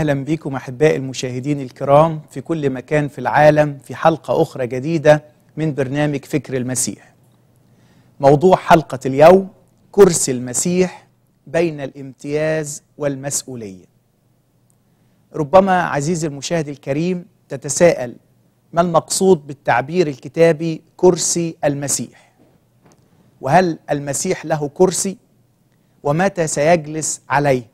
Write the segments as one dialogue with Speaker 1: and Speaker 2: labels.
Speaker 1: أهلا بكم أحبائي المشاهدين الكرام في كل مكان في العالم في حلقة أخرى جديدة من برنامج فكر المسيح موضوع حلقة اليوم كرسي المسيح بين الامتياز والمسؤولية ربما عزيزي المشاهد الكريم تتساءل ما المقصود بالتعبير الكتابي كرسي المسيح وهل المسيح له كرسي ومتى سيجلس عليه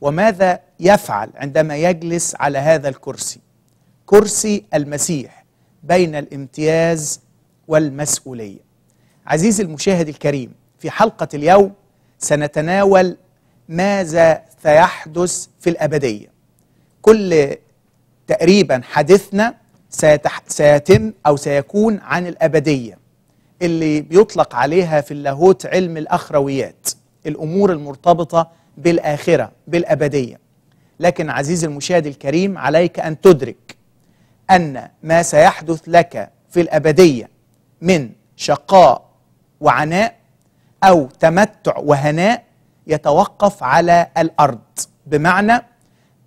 Speaker 1: وماذا يفعل عندما يجلس على هذا الكرسي كرسي المسيح بين الامتياز والمسؤوليه عزيزي المشاهد الكريم في حلقه اليوم سنتناول ماذا سيحدث في الابديه كل تقريبا حديثنا سيتح... سيتم او سيكون عن الابديه اللي بيطلق عليها في اللاهوت علم الاخرويات الامور المرتبطه بالاخره بالابديه لكن عزيزي المشاهد الكريم عليك أن تدرك أن ما سيحدث لك في الأبدية من شقاء وعناء أو تمتع وهناء يتوقف على الأرض بمعنى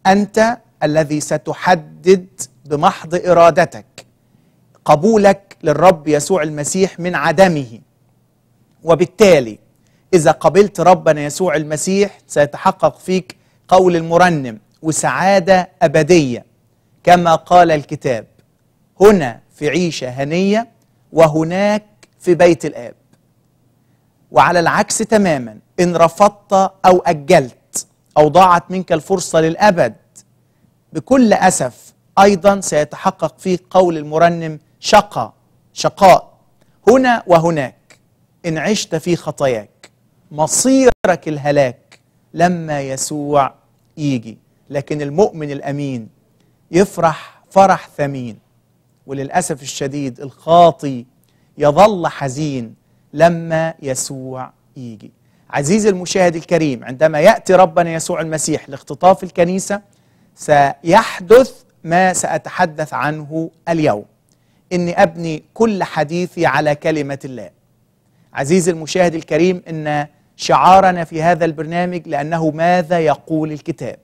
Speaker 1: أنت الذي ستحدد بمحض إرادتك قبولك للرب يسوع المسيح من عدمه وبالتالي إذا قبلت ربنا يسوع المسيح سيتحقق فيك قول المرنم وسعادة أبدية كما قال الكتاب هنا في عيشة هنية وهناك في بيت الآب وعلى العكس تماما إن رفضت أو أجلت أو ضاعت منك الفرصة للأبد بكل أسف أيضا سيتحقق فيك قول المرنم شقى شقاء هنا وهناك إن عشت في خطاياك مصيرك الهلاك لما يسوع يجي لكن المؤمن الأمين يفرح فرح ثمين وللأسف الشديد الخاطي يظل حزين لما يسوع يجي عزيزي المشاهد الكريم عندما يأتي ربنا يسوع المسيح لاختطاف الكنيسة سيحدث ما سأتحدث عنه اليوم إني أبني كل حديثي على كلمة الله عزيزي المشاهد الكريم إن شعارنا في هذا البرنامج لأنه ماذا يقول الكتاب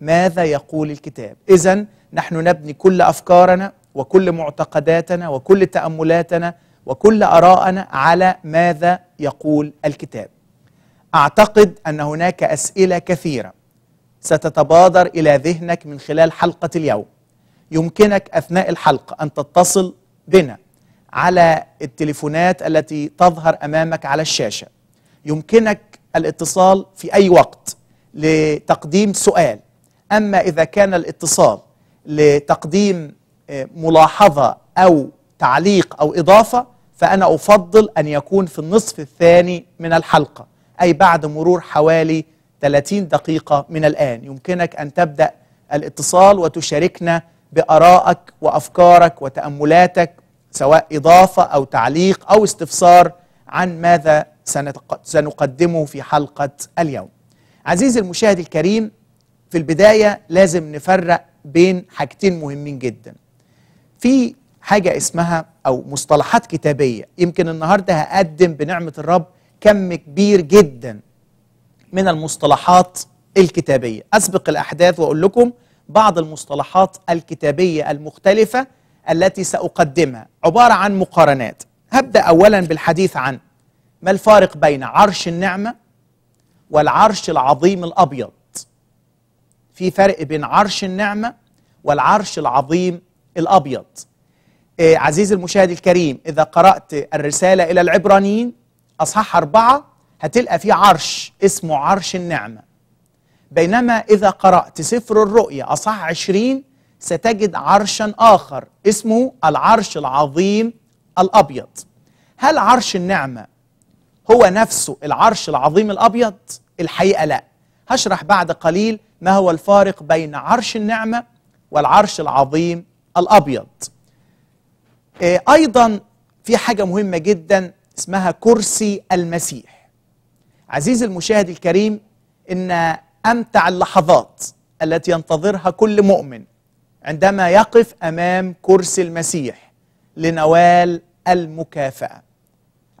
Speaker 1: ماذا يقول الكتاب إذا نحن نبني كل أفكارنا وكل معتقداتنا وكل تأملاتنا وكل آراءنا على ماذا يقول الكتاب أعتقد أن هناك أسئلة كثيرة ستتبادر إلى ذهنك من خلال حلقة اليوم يمكنك أثناء الحلقة أن تتصل بنا على التليفونات التي تظهر أمامك على الشاشة يمكنك الاتصال في أي وقت لتقديم سؤال أما إذا كان الاتصال لتقديم آه، ملاحظة أو تعليق أو إضافة فأنا أفضل أن يكون في النصف الثاني من الحلقة أي بعد مرور حوالي 30 دقيقة من الآن يمكنك أن تبدأ الاتصال وتشاركنا بآرائك وأفكارك وتأملاتك سواء إضافة أو تعليق أو استفسار عن ماذا سنقدمه في حلقة اليوم عزيزي المشاهد الكريم في البداية لازم نفرق بين حاجتين مهمين جدا في حاجة اسمها أو مصطلحات كتابية يمكن النهاردة هقدم بنعمة الرب كم كبير جدا من المصطلحات الكتابية أسبق الأحداث وأقول لكم بعض المصطلحات الكتابية المختلفة التي سأقدمها عبارة عن مقارنات هبدأ أولا بالحديث عن ما الفارق بين عرش النعمة والعرش العظيم الأبيض في فرق بين عرش النعمة والعرش العظيم الأبيض إيه عزيزي المشاهد الكريم إذا قرأت الرسالة إلى العبرانيين أصحاح أربعة هتلقى في عرش اسمه عرش النعمة بينما إذا قرأت سفر الرؤيا أصح عشرين ستجد عرشا آخر اسمه العرش العظيم الأبيض هل عرش النعمة هو نفسه العرش العظيم الأبيض الحقيقة لا هشرح بعد قليل ما هو الفارق بين عرش النعمة والعرش العظيم الأبيض آه، أيضا في حاجة مهمة جدا اسمها كرسي المسيح عزيزي المشاهد الكريم إن أمتع اللحظات التي ينتظرها كل مؤمن عندما يقف أمام كرسي المسيح لنوال المكافأة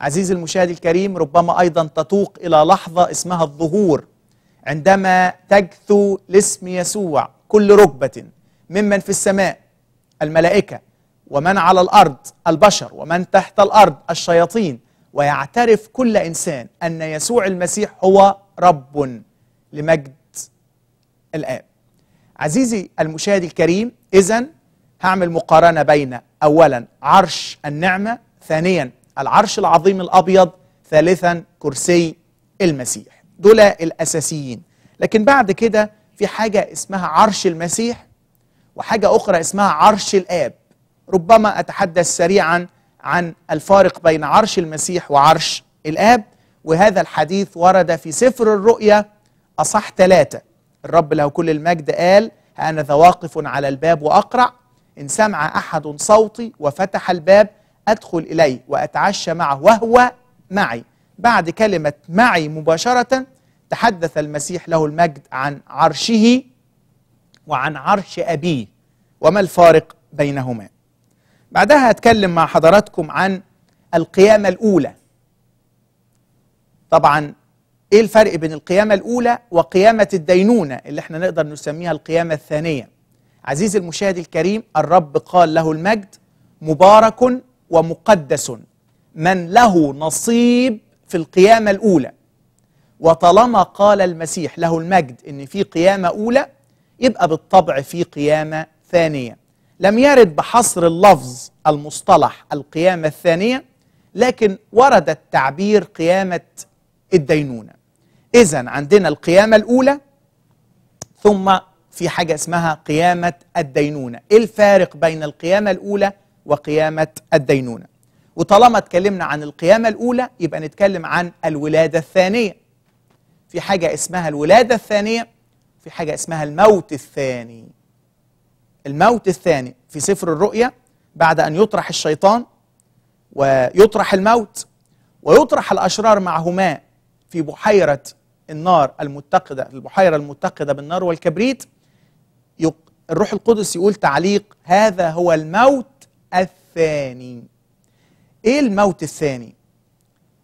Speaker 1: عزيزي المشاهد الكريم ربما أيضا تتوق إلى لحظة اسمها الظهور عندما تجثو لاسم يسوع كل ركبة ممن في السماء الملائكة ومن على الأرض البشر ومن تحت الأرض الشياطين ويعترف كل إنسان أن يسوع المسيح هو رب لمجد الآب عزيزي المشاهد الكريم إذا هعمل مقارنة بين أولا عرش النعمة ثانيا العرش العظيم الأبيض ثالثا كرسي المسيح دول الأساسيين لكن بعد كده في حاجة اسمها عرش المسيح وحاجة أخرى اسمها عرش الآب ربما أتحدث سريعا عن الفارق بين عرش المسيح وعرش الآب وهذا الحديث ورد في سفر الرؤيا أصح ثلاثة الرب له كل المجد قال هأنذا واقف على الباب وأقرع إن سمع أحد صوتي وفتح الباب أدخل إليه وأتعشى معه وهو معي بعد كلمة معي مباشرة تحدث المسيح له المجد عن عرشه وعن عرش أبيه وما الفارق بينهما بعدها هتكلم مع حضراتكم عن القيامة الأولى طبعا ايه الفرق بين القيامة الأولى وقيامة الدينونة اللي احنا نقدر نسميها القيامة الثانية عزيزي المشاهد الكريم الرب قال له المجد مبارك ومقدس من له نصيب في القيامة الأولى وطالما قال المسيح له المجد إن في قيامة أولى يبقى بالطبع في قيامة ثانية لم يرد بحصر اللفظ المصطلح القيامة الثانية لكن ورد التعبير قيامة الدينونة إذا عندنا القيامة الأولى ثم في حاجة اسمها قيامة الدينونة إيه الفارق بين القيامة الأولى وقيامة الدينونة وطالما اتكلمنا عن القيامة الأولى يبقى نتكلم عن الولادة الثانية في حاجة اسمها الولادة الثانية في حاجة اسمها الموت الثاني الموت الثاني في سفر الرؤيا بعد أن يطرح الشيطان ويطرح الموت ويطرح الأشرار معهما في بحيرة النار المتقدة البحيرة المتقدة بالنار والكبريت الروح القدس يقول تعليق هذا هو الموت الثاني ايه الموت الثاني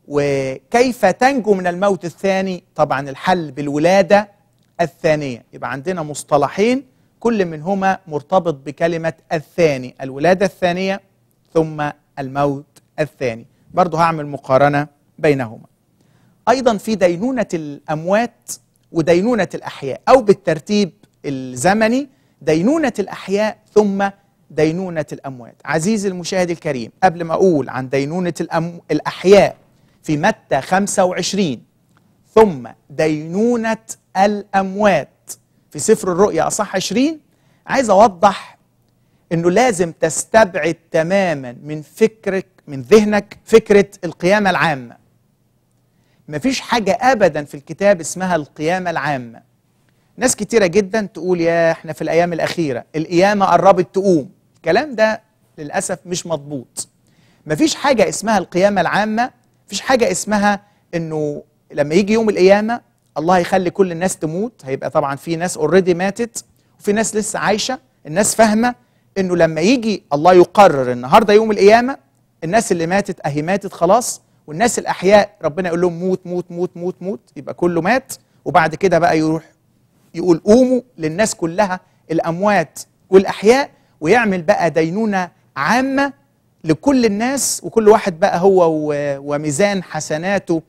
Speaker 1: وكيف تنجو من الموت الثاني طبعا الحل بالولادة الثانية يبقى عندنا مصطلحين كل منهما مرتبط بكلمة الثاني الولادة الثانية ثم الموت الثاني برضه هعمل مقارنة بينهما أيضا في دينونة الأموات ودينونة الأحياء أو بالترتيب الزمني دينونة الأحياء ثم دينونة الأموات عزيزي المشاهد الكريم قبل ما أقول عن دينونة الأم... الأحياء في متى 25 ثم دينونة الأموات في سفر الرؤيا أصح 20 عايز أوضح أنه لازم تستبعد تماما من فكرك من ذهنك فكرة القيامة العامة مفيش حاجة أبدا في الكتاب اسمها القيامة العامة ناس كتيرة جدا تقول يا احنا في الأيام الأخيرة القيامة قربت تقوم الكلام ده للأسف مش مضبوط مفيش حاجة اسمها القيامة العامة مفيش حاجة اسمها أنه لما يجي يوم القيامة الله يخلي كل الناس تموت هيبقى طبعا في ناس اوريدي ماتت وفي ناس لسه عايشة الناس فاهمة أنه لما يجي الله يقرر النهاردة يوم القيامة الناس اللي ماتت أهي ماتت خلاص والناس الأحياء ربنا يقول لهم موت موت موت موت موت يبقى كله مات وبعد كده بقى يروح يقول قوموا للناس كلها الأموات والأحياء ويعمل بقى دينونة عامة لكل الناس وكل واحد بقى هو وميزان حسناته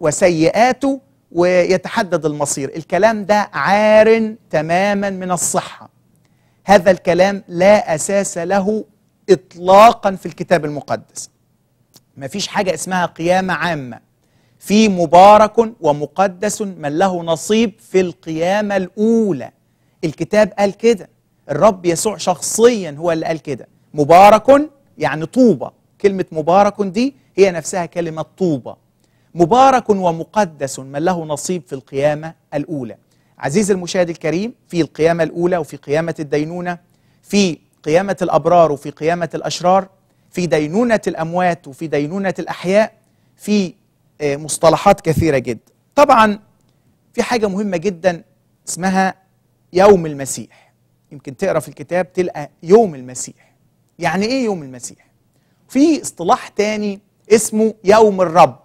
Speaker 1: وسيئاته ويتحدد المصير الكلام ده عار تماما من الصحة هذا الكلام لا أساس له إطلاقا في الكتاب المقدس ما فيش حاجة اسمها قيامة عامة في مبارك ومقدس من له نصيب في القيامة الأولى الكتاب قال كده الرب يسوع شخصيا هو اللي قال كده مبارك يعني طوبة كلمة مبارك دي هي نفسها كلمة طوبة مبارك ومقدس من له نصيب في القيامة الأولى عزيزي المشاهد الكريم في القيامة الأولى وفي قيامة الدينونة في قيامة الأبرار وفي قيامة الأشرار في دينونة الأموات وفي دينونة الأحياء في آه، مصطلحات كثيرة جدا طبعا في حاجة مهمة جدا اسمها يوم المسيح يمكن تقرا في الكتاب تلقى يوم المسيح يعني ايه يوم المسيح في اصطلاح تاني اسمه يوم الرب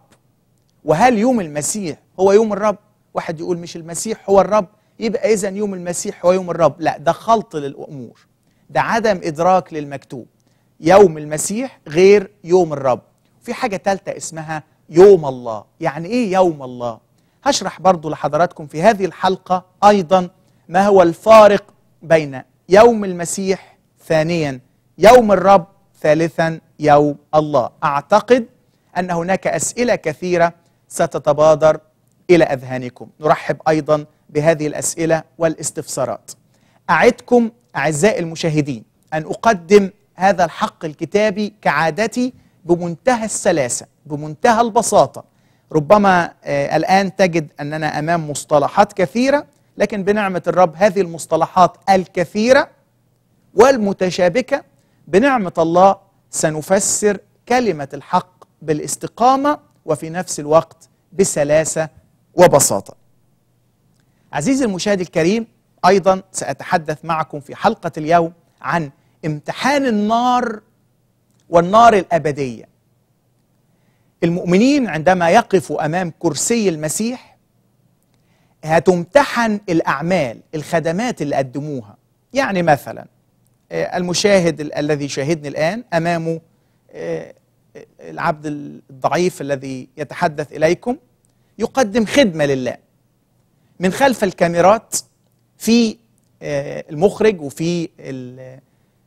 Speaker 1: وهل يوم المسيح هو يوم الرب واحد يقول مش المسيح هو الرب يبقى اذا يوم المسيح هو يوم الرب لا ده خلط للامور ده عدم ادراك للمكتوب يوم المسيح غير يوم الرب في حاجه ثالثه اسمها يوم الله يعني ايه يوم الله هشرح برضو لحضراتكم في هذه الحلقه ايضا ما هو الفارق بين يوم المسيح ثانيا يوم الرب ثالثا يوم الله أعتقد أن هناك أسئلة كثيرة ستتبادر إلى أذهانكم نرحب أيضا بهذه الأسئلة والاستفسارات أعدكم أعزائي المشاهدين أن أقدم هذا الحق الكتابي كعادتي بمنتهى السلاسة بمنتهى البساطة ربما آه، الآن تجد أننا أمام مصطلحات كثيرة لكن بنعمة الرب هذه المصطلحات الكثيرة والمتشابكة بنعمة الله سنفسر كلمة الحق بالاستقامة وفي نفس الوقت بسلاسة وبساطة عزيزي المشاهد الكريم أيضا سأتحدث معكم في حلقة اليوم عن امتحان النار والنار الأبدية المؤمنين عندما يقفوا أمام كرسي المسيح هتمتحن الأعمال الخدمات اللي قدموها يعني مثلا آه، المشاهد الذي شاهدني الآن أمامه آه، العبد الضعيف الذي يتحدث إليكم يقدم خدمة لله من خلف الكاميرات في آه، المخرج وفي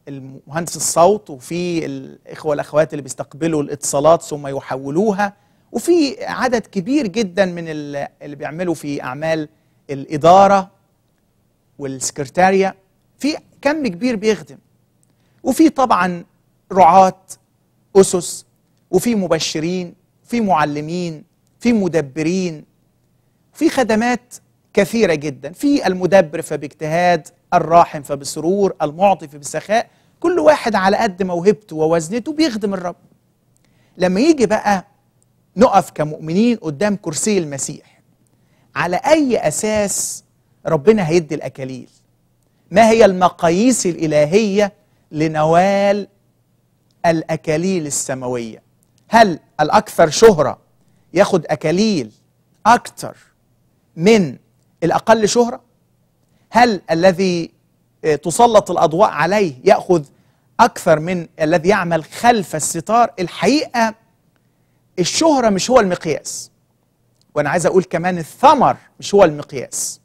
Speaker 1: المهندس الصوت وفي الإخوة والأخوات اللي بيستقبلوا الاتصالات ثم يحولوها وفي عدد كبير جدا من اللي بيعملوا في اعمال الاداره والسكرتاريا في كم كبير بيخدم وفي طبعا رعاه اسس وفي مبشرين في معلمين في مدبرين في خدمات كثيرة جدا في المدبر فباجتهاد الراحم فبسرور المعطي فبسخاء كل واحد على قد موهبته ووزنته بيخدم الرب لما يجي بقى نقف كمؤمنين قدام كرسي المسيح على أي أساس ربنا هيدي الأكاليل ما هي المقاييس الإلهية لنوال الأكاليل السماوية هل الأكثر شهرة ياخد أكاليل اكثر من الأقل شهرة هل الذي آه، تسلط الأضواء عليه يأخذ أكثر من الذي يعمل خلف الستار الحقيقة الشهرة مش هو المقياس وأنا عايز أقول كمان الثمر مش هو المقياس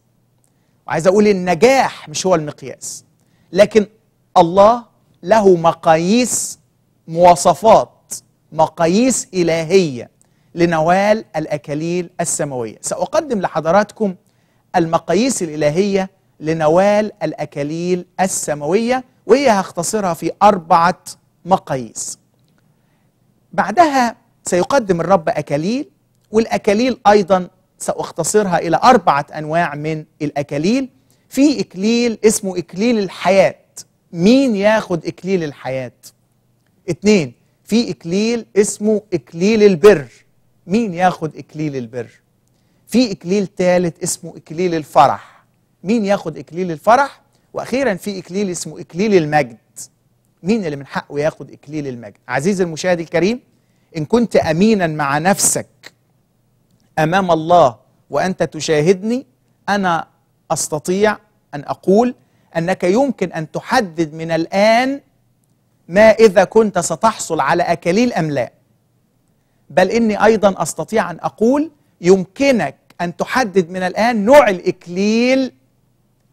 Speaker 1: وعايز أقول النجاح مش هو المقياس لكن الله له مقاييس مواصفات مقاييس إلهية لنوال الأكاليل السماوية سأقدم لحضراتكم المقاييس الإلهية لنوال الأكاليل السماوية وهي هختصرها في أربعة مقاييس بعدها سيقدم الرب أكاليل والأكاليل أيضا سأختصرها إلى أربعة أنواع من الأكاليل في إكليل اسمه إكليل الحياة مين ياخد إكليل الحياة؟ اتنين في إكليل اسمه إكليل البر مين ياخد إكليل البر؟ في إكليل ثالث اسمه إكليل الفرح مين ياخد إكليل الفرح؟ وأخيرا في إكليل اسمه إكليل المجد مين اللي من حقه ياخد إكليل المجد؟ عزيزي المشاهد الكريم إن كنت أمينا مع نفسك أمام الله وأنت تشاهدني أنا أستطيع أن أقول أنك يمكن أن تحدد من الآن ما إذا كنت ستحصل على أكاليل أم لا بل إني أيضا أستطيع أن أقول يمكنك أن تحدد من الآن نوع الإكليل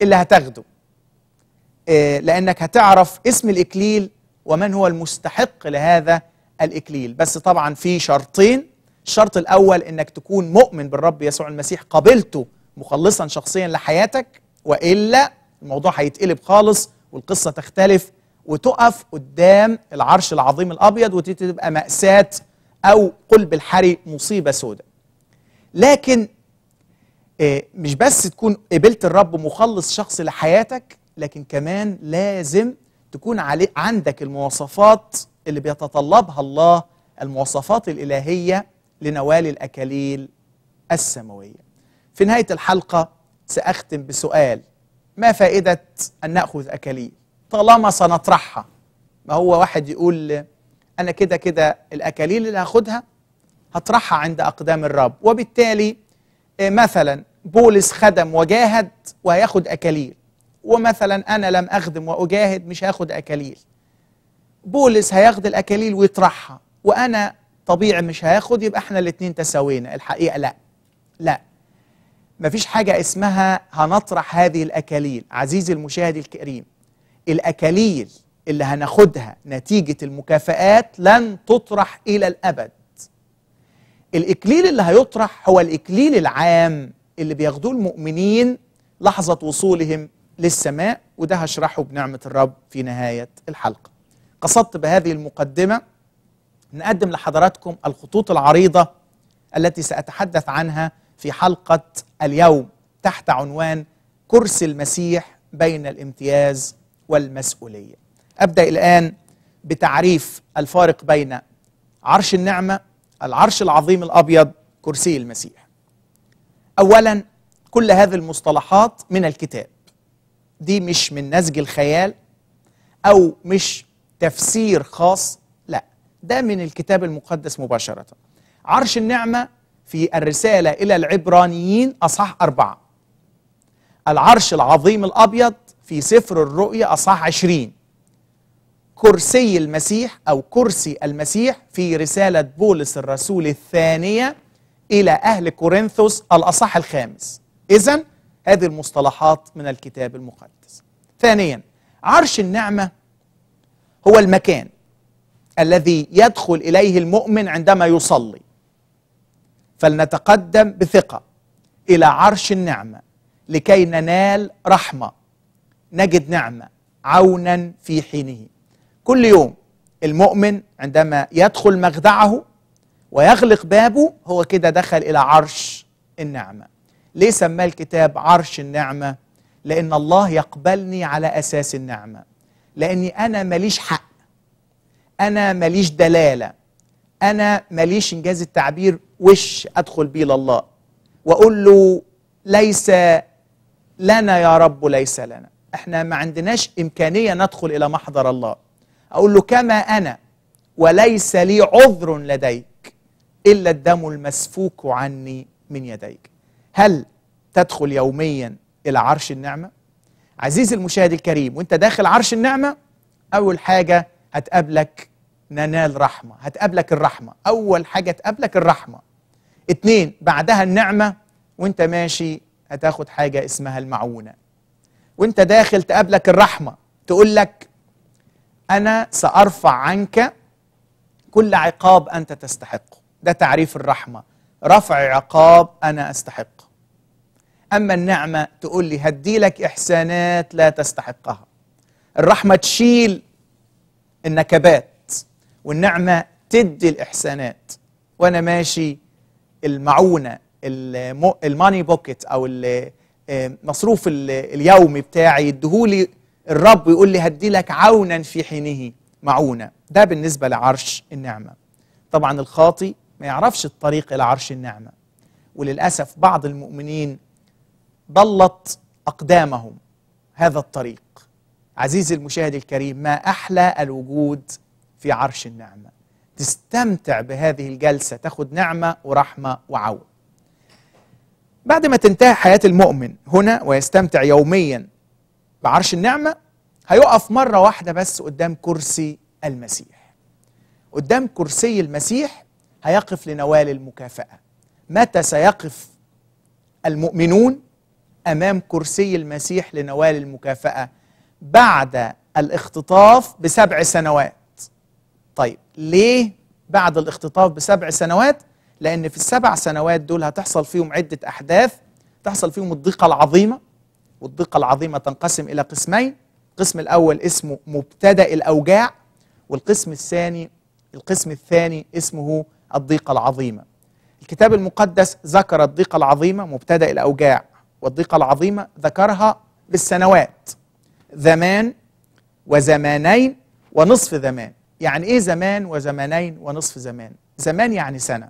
Speaker 1: اللي هتاخده آه، لأنك هتعرف اسم الإكليل ومن هو المستحق لهذا الإكليل بس طبعا في شرطين الشرط الأول أنك تكون مؤمن بالرب يسوع المسيح قبلته مخلصا شخصيا لحياتك وإلا الموضوع هيتقلب خالص والقصة تختلف وتقف قدام العرش العظيم الأبيض وتبقى مأساة أو قلب الحري مصيبة سوداء لكن آه، مش بس تكون قبلت الرب مخلص شخص لحياتك لكن كمان لازم تكون عندك المواصفات اللي بيتطلبها الله المواصفات الإلهية لنوال الأكاليل السماوية في نهاية الحلقة سأختم بسؤال ما فائدة أن نأخذ أكاليل طالما سنطرحها ما هو واحد يقول أنا كده كده الأكاليل اللي هاخدها هطرحها عند أقدام الرب وبالتالي آه، مثلا بولس خدم وجاهد وهياخد أكاليل ومثلا أنا لم أخدم وأجاهد مش هاخد أكاليل بولس هياخد الاكاليل ويطرحها وانا طبيعي مش هياخد يبقى احنا الاثنين تساوينا الحقيقه لا لا مفيش حاجه اسمها هنطرح هذه الاكاليل عزيزي المشاهد الكريم الاكاليل اللي هناخدها نتيجه المكافآت لن تطرح الى الابد الاكليل اللي هيطرح هو الاكليل العام اللي بياخدوه المؤمنين لحظه وصولهم للسماء وده هشرحه بنعمه الرب في نهايه الحلقه قصدت بهذه المقدمة نقدم لحضراتكم الخطوط العريضة التي سأتحدث عنها في حلقة اليوم تحت عنوان كرسي المسيح بين الامتياز والمسؤولية أبدأ الآن بتعريف الفارق بين عرش النعمة العرش العظيم الأبيض كرسي المسيح أولا كل هذه المصطلحات من الكتاب دي مش من نسج الخيال أو مش تفسير خاص لا ده من الكتاب المقدس مباشرة عرش النعمة في الرسالة إلى العبرانيين أصح أربعة العرش العظيم الأبيض في سفر الرؤيا أصح عشرين كرسي المسيح أو كرسي المسيح في رسالة بولس الرسول الثانية إلى أهل كورنثوس الأصح الخامس إذا هذه المصطلحات من الكتاب المقدس ثانيا عرش النعمة هو المكان الذي يدخل اليه المؤمن عندما يصلي فلنتقدم بثقه الى عرش النعمه لكي ننال رحمه نجد نعمه عونا في حينه كل يوم المؤمن عندما يدخل مخدعه ويغلق بابه هو كده دخل الى عرش النعمه ليه سماه الكتاب عرش النعمه لان الله يقبلني على اساس النعمه لاني انا ماليش حق انا ماليش دلاله انا ماليش انجاز التعبير وش ادخل بيه لله واقول له ليس لنا يا رب ليس لنا احنا ما عندناش امكانيه ندخل الى محضر الله اقول له كما انا وليس لي عذر لديك الا الدم المسفوك عني من يديك هل تدخل يوميا الى عرش النعمه عزيزي المشاهد الكريم وانت داخل عرش النعمة أول حاجة هتقابلك ننال رحمة هتقابلك الرحمة أول حاجة تقابلك الرحمة اتنين بعدها النعمة وانت ماشي هتاخد حاجة اسمها المعونة وانت داخل تقابلك الرحمة تقول لك أنا سأرفع عنك كل عقاب أنت تستحقه ده تعريف الرحمة رفع عقاب أنا أستحقه أما النعمة تقول لي هدي لك إحسانات لا تستحقها الرحمة تشيل النكبات والنعمة تدي الإحسانات وأنا ماشي المعونة الماني بوكيت أو المصروف آه، اليومي بتاعي يديهولي الرب ويقول لي هدي لك عونا في حينه معونة ده بالنسبة لعرش النعمة طبعا الخاطي ما يعرفش الطريق إلى عرش النعمة وللأسف بعض المؤمنين ضلت أقدامهم هذا الطريق عزيزي المشاهد الكريم ما أحلى الوجود في عرش النعمة تستمتع بهذه الجلسة تاخد نعمة ورحمة وعون بعد ما تنتهي حياة المؤمن هنا ويستمتع يوميا بعرش النعمة هيقف مرة واحدة بس قدام كرسي المسيح قدام كرسي المسيح هيقف لنوال المكافأة متى سيقف المؤمنون امام كرسي المسيح لنوال المكافاه بعد الاختطاف بسبع سنوات طيب ليه بعد الاختطاف بسبع سنوات لان في السبع سنوات دول هتحصل فيهم عده احداث تحصل فيهم الضيقه العظيمه والضيقه العظيمه تنقسم الى قسمين القسم الاول اسمه مبتدا الاوجاع والقسم الثاني القسم الثاني اسمه الضيقه العظيمه الكتاب المقدس ذكر الضيقه العظيمه مبتدا الاوجاع والضيقة العظيمة ذكرها بالسنوات زمان وزمانين ونصف زمان يعني ايه زمان وزمانين ونصف زمان زمان يعني سنة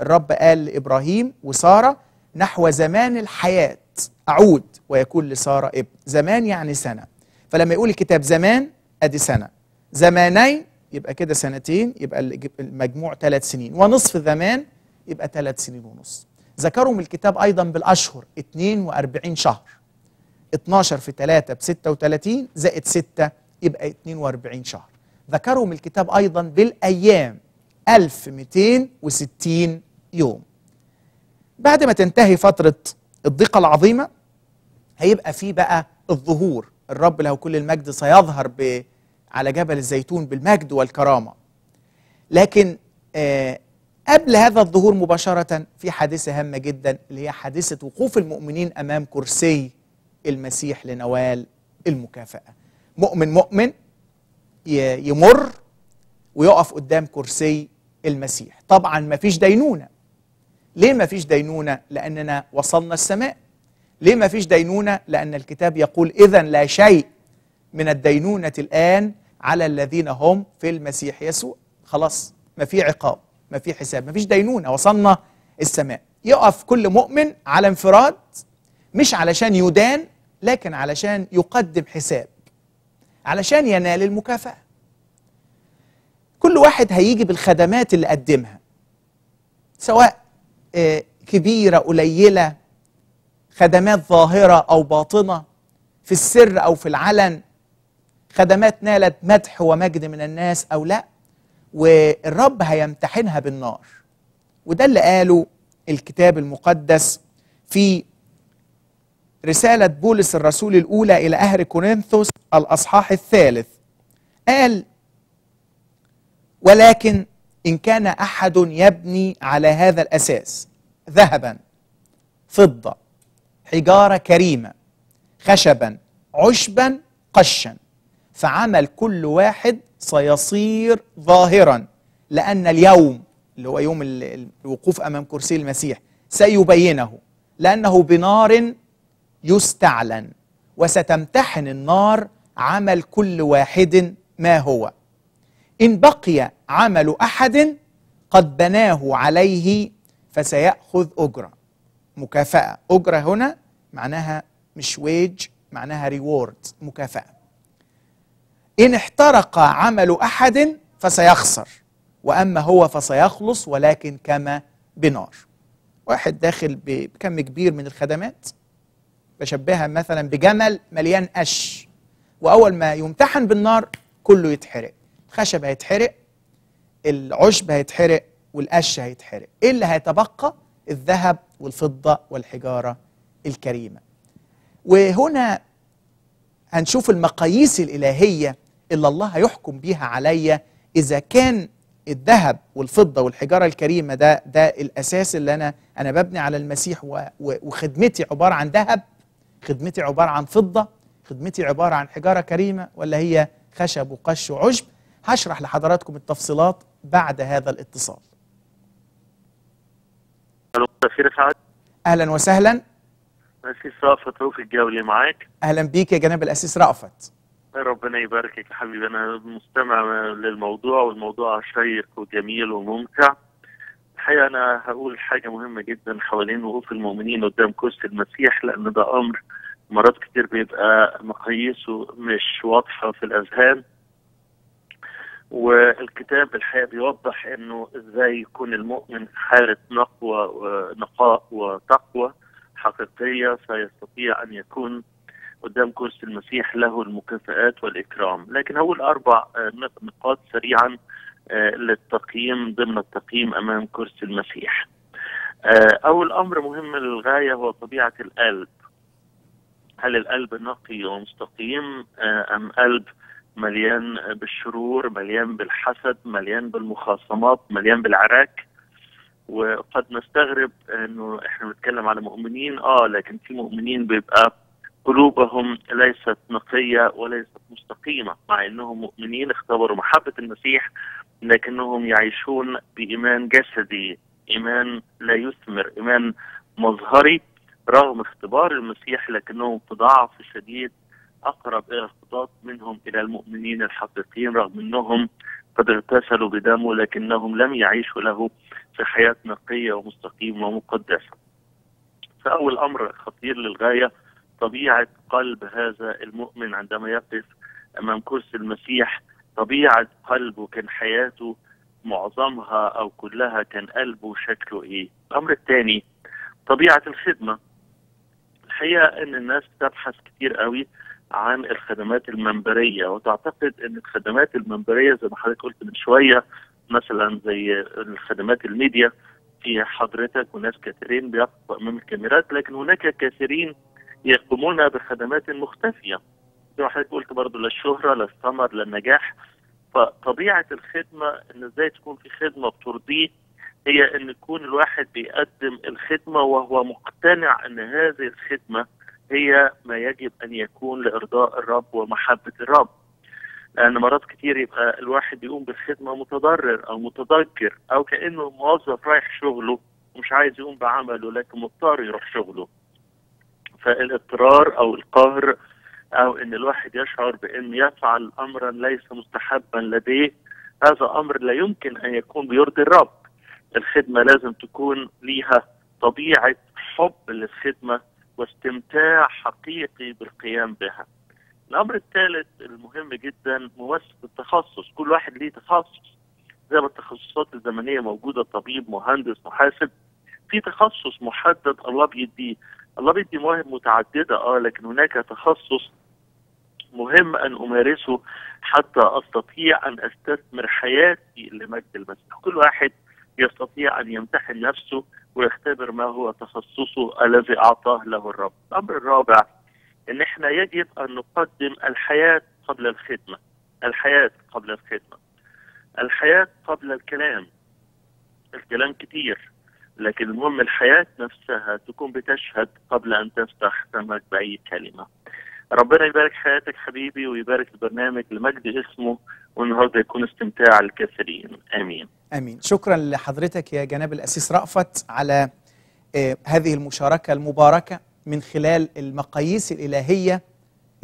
Speaker 1: الرب قال لإبراهيم وسارة نحو زمان الحياة أعود ويكون لسارة ابن زمان يعني سنة فلما يقول الكتاب زمان أدي سنة زمانين يبقى كده سنتين يبقى المجموع ثلاث سنين ونصف زمان يبقى ثلاث سنين ونصف ذكرهم الكتاب أيضا بالأشهر 42 شهر 12 في 3 ب 36 زائد 6 يبقى 42 شهر ذكرهم الكتاب أيضا بالأيام 1260 يوم بعد ما تنتهي فترة الضيقة العظيمة هيبقى في بقى الظهور الرب له كل المجد سيظهر ب... على جبل الزيتون بالمجد والكرامة لكن آه قبل هذا الظهور مباشرة في حادثة هامة جدا اللي هي حادثة وقوف المؤمنين أمام كرسي المسيح لنوال المكافأة مؤمن مؤمن يمر ويقف قدام كرسي المسيح طبعا ما فيش دينونة ليه ما فيش دينونة؟ لأننا وصلنا السماء ليه ما فيش دينونة؟ لأن الكتاب يقول إذا لا شيء من الدينونة الآن على الذين هم في المسيح يسوع خلاص ما في عقاب ما في حساب ما فيش دينونة وصلنا السماء يقف كل مؤمن على انفراد مش علشان يدان لكن علشان يقدم حساب علشان ينال المكافأة كل واحد هيجي بالخدمات اللي قدمها سواء آه، كبيرة قليلة خدمات ظاهرة أو باطنة في السر أو في العلن خدمات نالت مدح ومجد من الناس أو لأ والرب هيمتحنها بالنار وده اللي قاله الكتاب المقدس في رسالة بولس الرسول الأولى إلى أهل كورنثوس الأصحاح الثالث قال ولكن إن كان أحد يبني على هذا الأساس ذهبا فضة حجارة كريمة خشبا عشبا قشا فعمل كل واحد سيصير ظاهرا لأن اليوم اللي هو يوم الوقوف أمام كرسي المسيح سيبينه لأنه بنار يستعلن وستمتحن النار عمل كل واحد ما هو إن بقي عمل أحد قد بناه عليه فسيأخذ أجرة مكافأة أجرة هنا معناها مش ويج معناها ريورد مكافأة إن احترق عمل أحد فسيخسر وأما هو فسيخلص ولكن كما بنار واحد داخل بكم كبير من الخدمات بشبهها مثلا بجمل مليان قش وأول ما يمتحن بالنار كله يتحرق الخشب هيتحرق العشب هيتحرق والقش هيتحرق إيه اللي هيتبقى الذهب والفضة والحجارة الكريمة وهنا هنشوف المقاييس الإلهية اللي الله هيحكم بيها عليا إذا كان الذهب والفضة والحجارة الكريمة ده ده الأساس اللي أنا أنا ببني على المسيح وخدمتي عبارة عن ذهب خدمتي عبارة عن فضة خدمتي عبارة عن حجارة كريمة ولا هي خشب وقش وعشب هشرح لحضراتكم التفصيلات بعد هذا الاتصال أهلا وسهلا
Speaker 2: أسيس رأفت رؤوف الجولي معاك
Speaker 1: أهلا بيك يا جناب الأسيس رأفت
Speaker 2: ربنا يباركك يا حبيبي انا مستمع للموضوع والموضوع شيق وجميل وممتع الحقيقه انا هقول حاجه مهمه جدا حوالين وقوف المؤمنين قدام كرسي المسيح لان ده امر مرات كتير بيبقى مقاييسه مش واضحه في الاذهان والكتاب الحقيقه بيوضح انه ازاي يكون المؤمن حاله نقوى ونقاء وتقوى حقيقيه فيستطيع ان يكون قدام كرسي المسيح له المكافآت والإكرام لكن هو أربع آه، نقاط سريعا آه، للتقييم ضمن التقييم أمام كرسي المسيح آه، أول أمر مهم للغاية هو طبيعة القلب هل القلب نقي ومستقيم أم قلب مليان بالشرور مليان بالحسد مليان بالمخاصمات مليان بالعراك وقد نستغرب انه احنا بنتكلم على مؤمنين اه لكن في مؤمنين بيبقى قلوبهم ليست نقية وليست مستقيمة مع أنهم مؤمنين اختبروا محبة المسيح لكنهم يعيشون بإيمان جسدي إيمان لا يثمر إيمان مظهري رغم اختبار المسيح لكنهم تضاعف شديد أقرب إلى الخطاط منهم إلى المؤمنين الحقيقيين رغم أنهم قد اغتسلوا بدمه لكنهم لم يعيشوا له في حياة نقية ومستقيمة ومقدسة فأول أمر خطير للغاية طبيعه قلب هذا المؤمن عندما يقف امام كرسي المسيح طبيعه قلبه كان حياته معظمها او كلها كان قلبه شكله ايه الامر الثاني طبيعه الخدمه الحقيقه ان الناس تبحث كتير قوي عن الخدمات المنبريه وتعتقد ان الخدمات المنبريه زي ما حضرتك قلت من شويه مثلا زي الخدمات الميديا في حضرتك وناس كثيرين بيقفوا امام الكاميرات لكن هناك كثيرين يقومون بخدمات مختفيه زي ما حضرتك قلت برضه لا الشهره لا الثمر لا النجاح فطبيعه الخدمه ان ازاي تكون في خدمه بترضيه هي ان يكون الواحد بيقدم الخدمه وهو مقتنع ان هذه الخدمه هي ما يجب ان يكون لارضاء الرب ومحبه الرب لان مرات كتير يبقى الواحد بيقوم بالخدمه متضرر او متضجر او كانه موظف رايح شغله ومش عايز يقوم بعمله لكن مضطر يروح شغله فالاضطرار او القهر او ان الواحد يشعر بان يفعل امرا ليس مستحبا لديه هذا امر لا يمكن ان يكون بيرضي الرب الخدمه لازم تكون ليها طبيعه حب للخدمه واستمتاع حقيقي بالقيام بها الامر الثالث المهم جدا ممارسه التخصص كل واحد ليه تخصص زي ما التخصصات الزمنيه موجوده طبيب مهندس محاسب في تخصص محدد الله بيديه الله بيدي مواهب متعدده اه لكن هناك تخصص مهم ان امارسه حتى استطيع ان استثمر حياتي لمجد المسيح كل واحد يستطيع ان يمتحن نفسه ويختبر ما هو تخصصه الذي اعطاه له الرب الامر الرابع ان احنا يجب ان نقدم الحياه قبل الخدمه الحياه قبل الخدمه الحياه قبل الكلام الكلام كتير لكن المهم الحياة نفسها تكون بتشهد قبل أن تفتح فمك بأي كلمة ربنا يبارك حياتك حبيبي ويبارك البرنامج لمجد اسمه والنهارده يكون استمتاع الكثيرين امين
Speaker 1: امين شكرا لحضرتك يا جناب الاسيس رأفت على آه، هذه المشاركه المباركه من خلال المقاييس الالهيه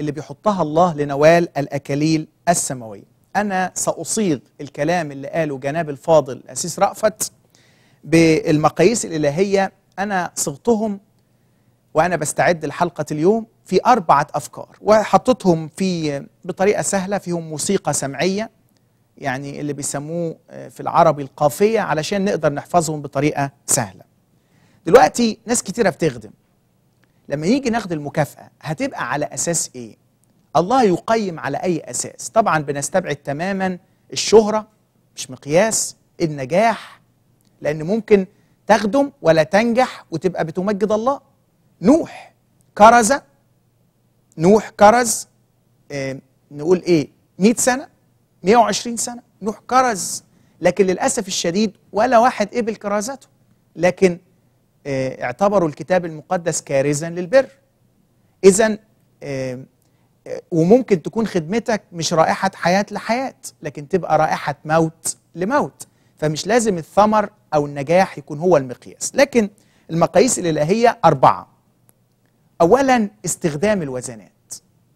Speaker 1: اللي بيحطها الله لنوال الاكاليل السماويه انا ساصيغ الكلام اللي قاله جناب الفاضل الاسيس رأفت بالمقاييس الإلهية أنا صغتهم وأنا بستعد لحلقة اليوم في أربعة أفكار وحطيتهم في بطريقة سهلة فيهم موسيقى سمعية يعني اللي بيسموه آه، في العربي القافية علشان نقدر نحفظهم بطريقة سهلة دلوقتي ناس كتيرة بتخدم لما يجي ناخد المكافأة هتبقى على أساس إيه؟ الله يقيم على أي أساس طبعا بنستبعد تماما الشهرة مش مقياس النجاح لأن ممكن تخدم ولا تنجح وتبقى بتمجد الله نوح كرز نوح كرز آه نقول إيه 100 سنة 120 سنة نوح كرز لكن للأسف الشديد ولا واحد قبل كرازته لكن آه اعتبروا الكتاب المقدس كارزا للبر إذا آه،, آه وممكن تكون خدمتك مش رائحة حياة لحياة لكن تبقى رائحة موت لموت فمش لازم الثمر أو النجاح يكون هو المقياس لكن المقاييس الإلهية أربعة أولا استخدام الوزنات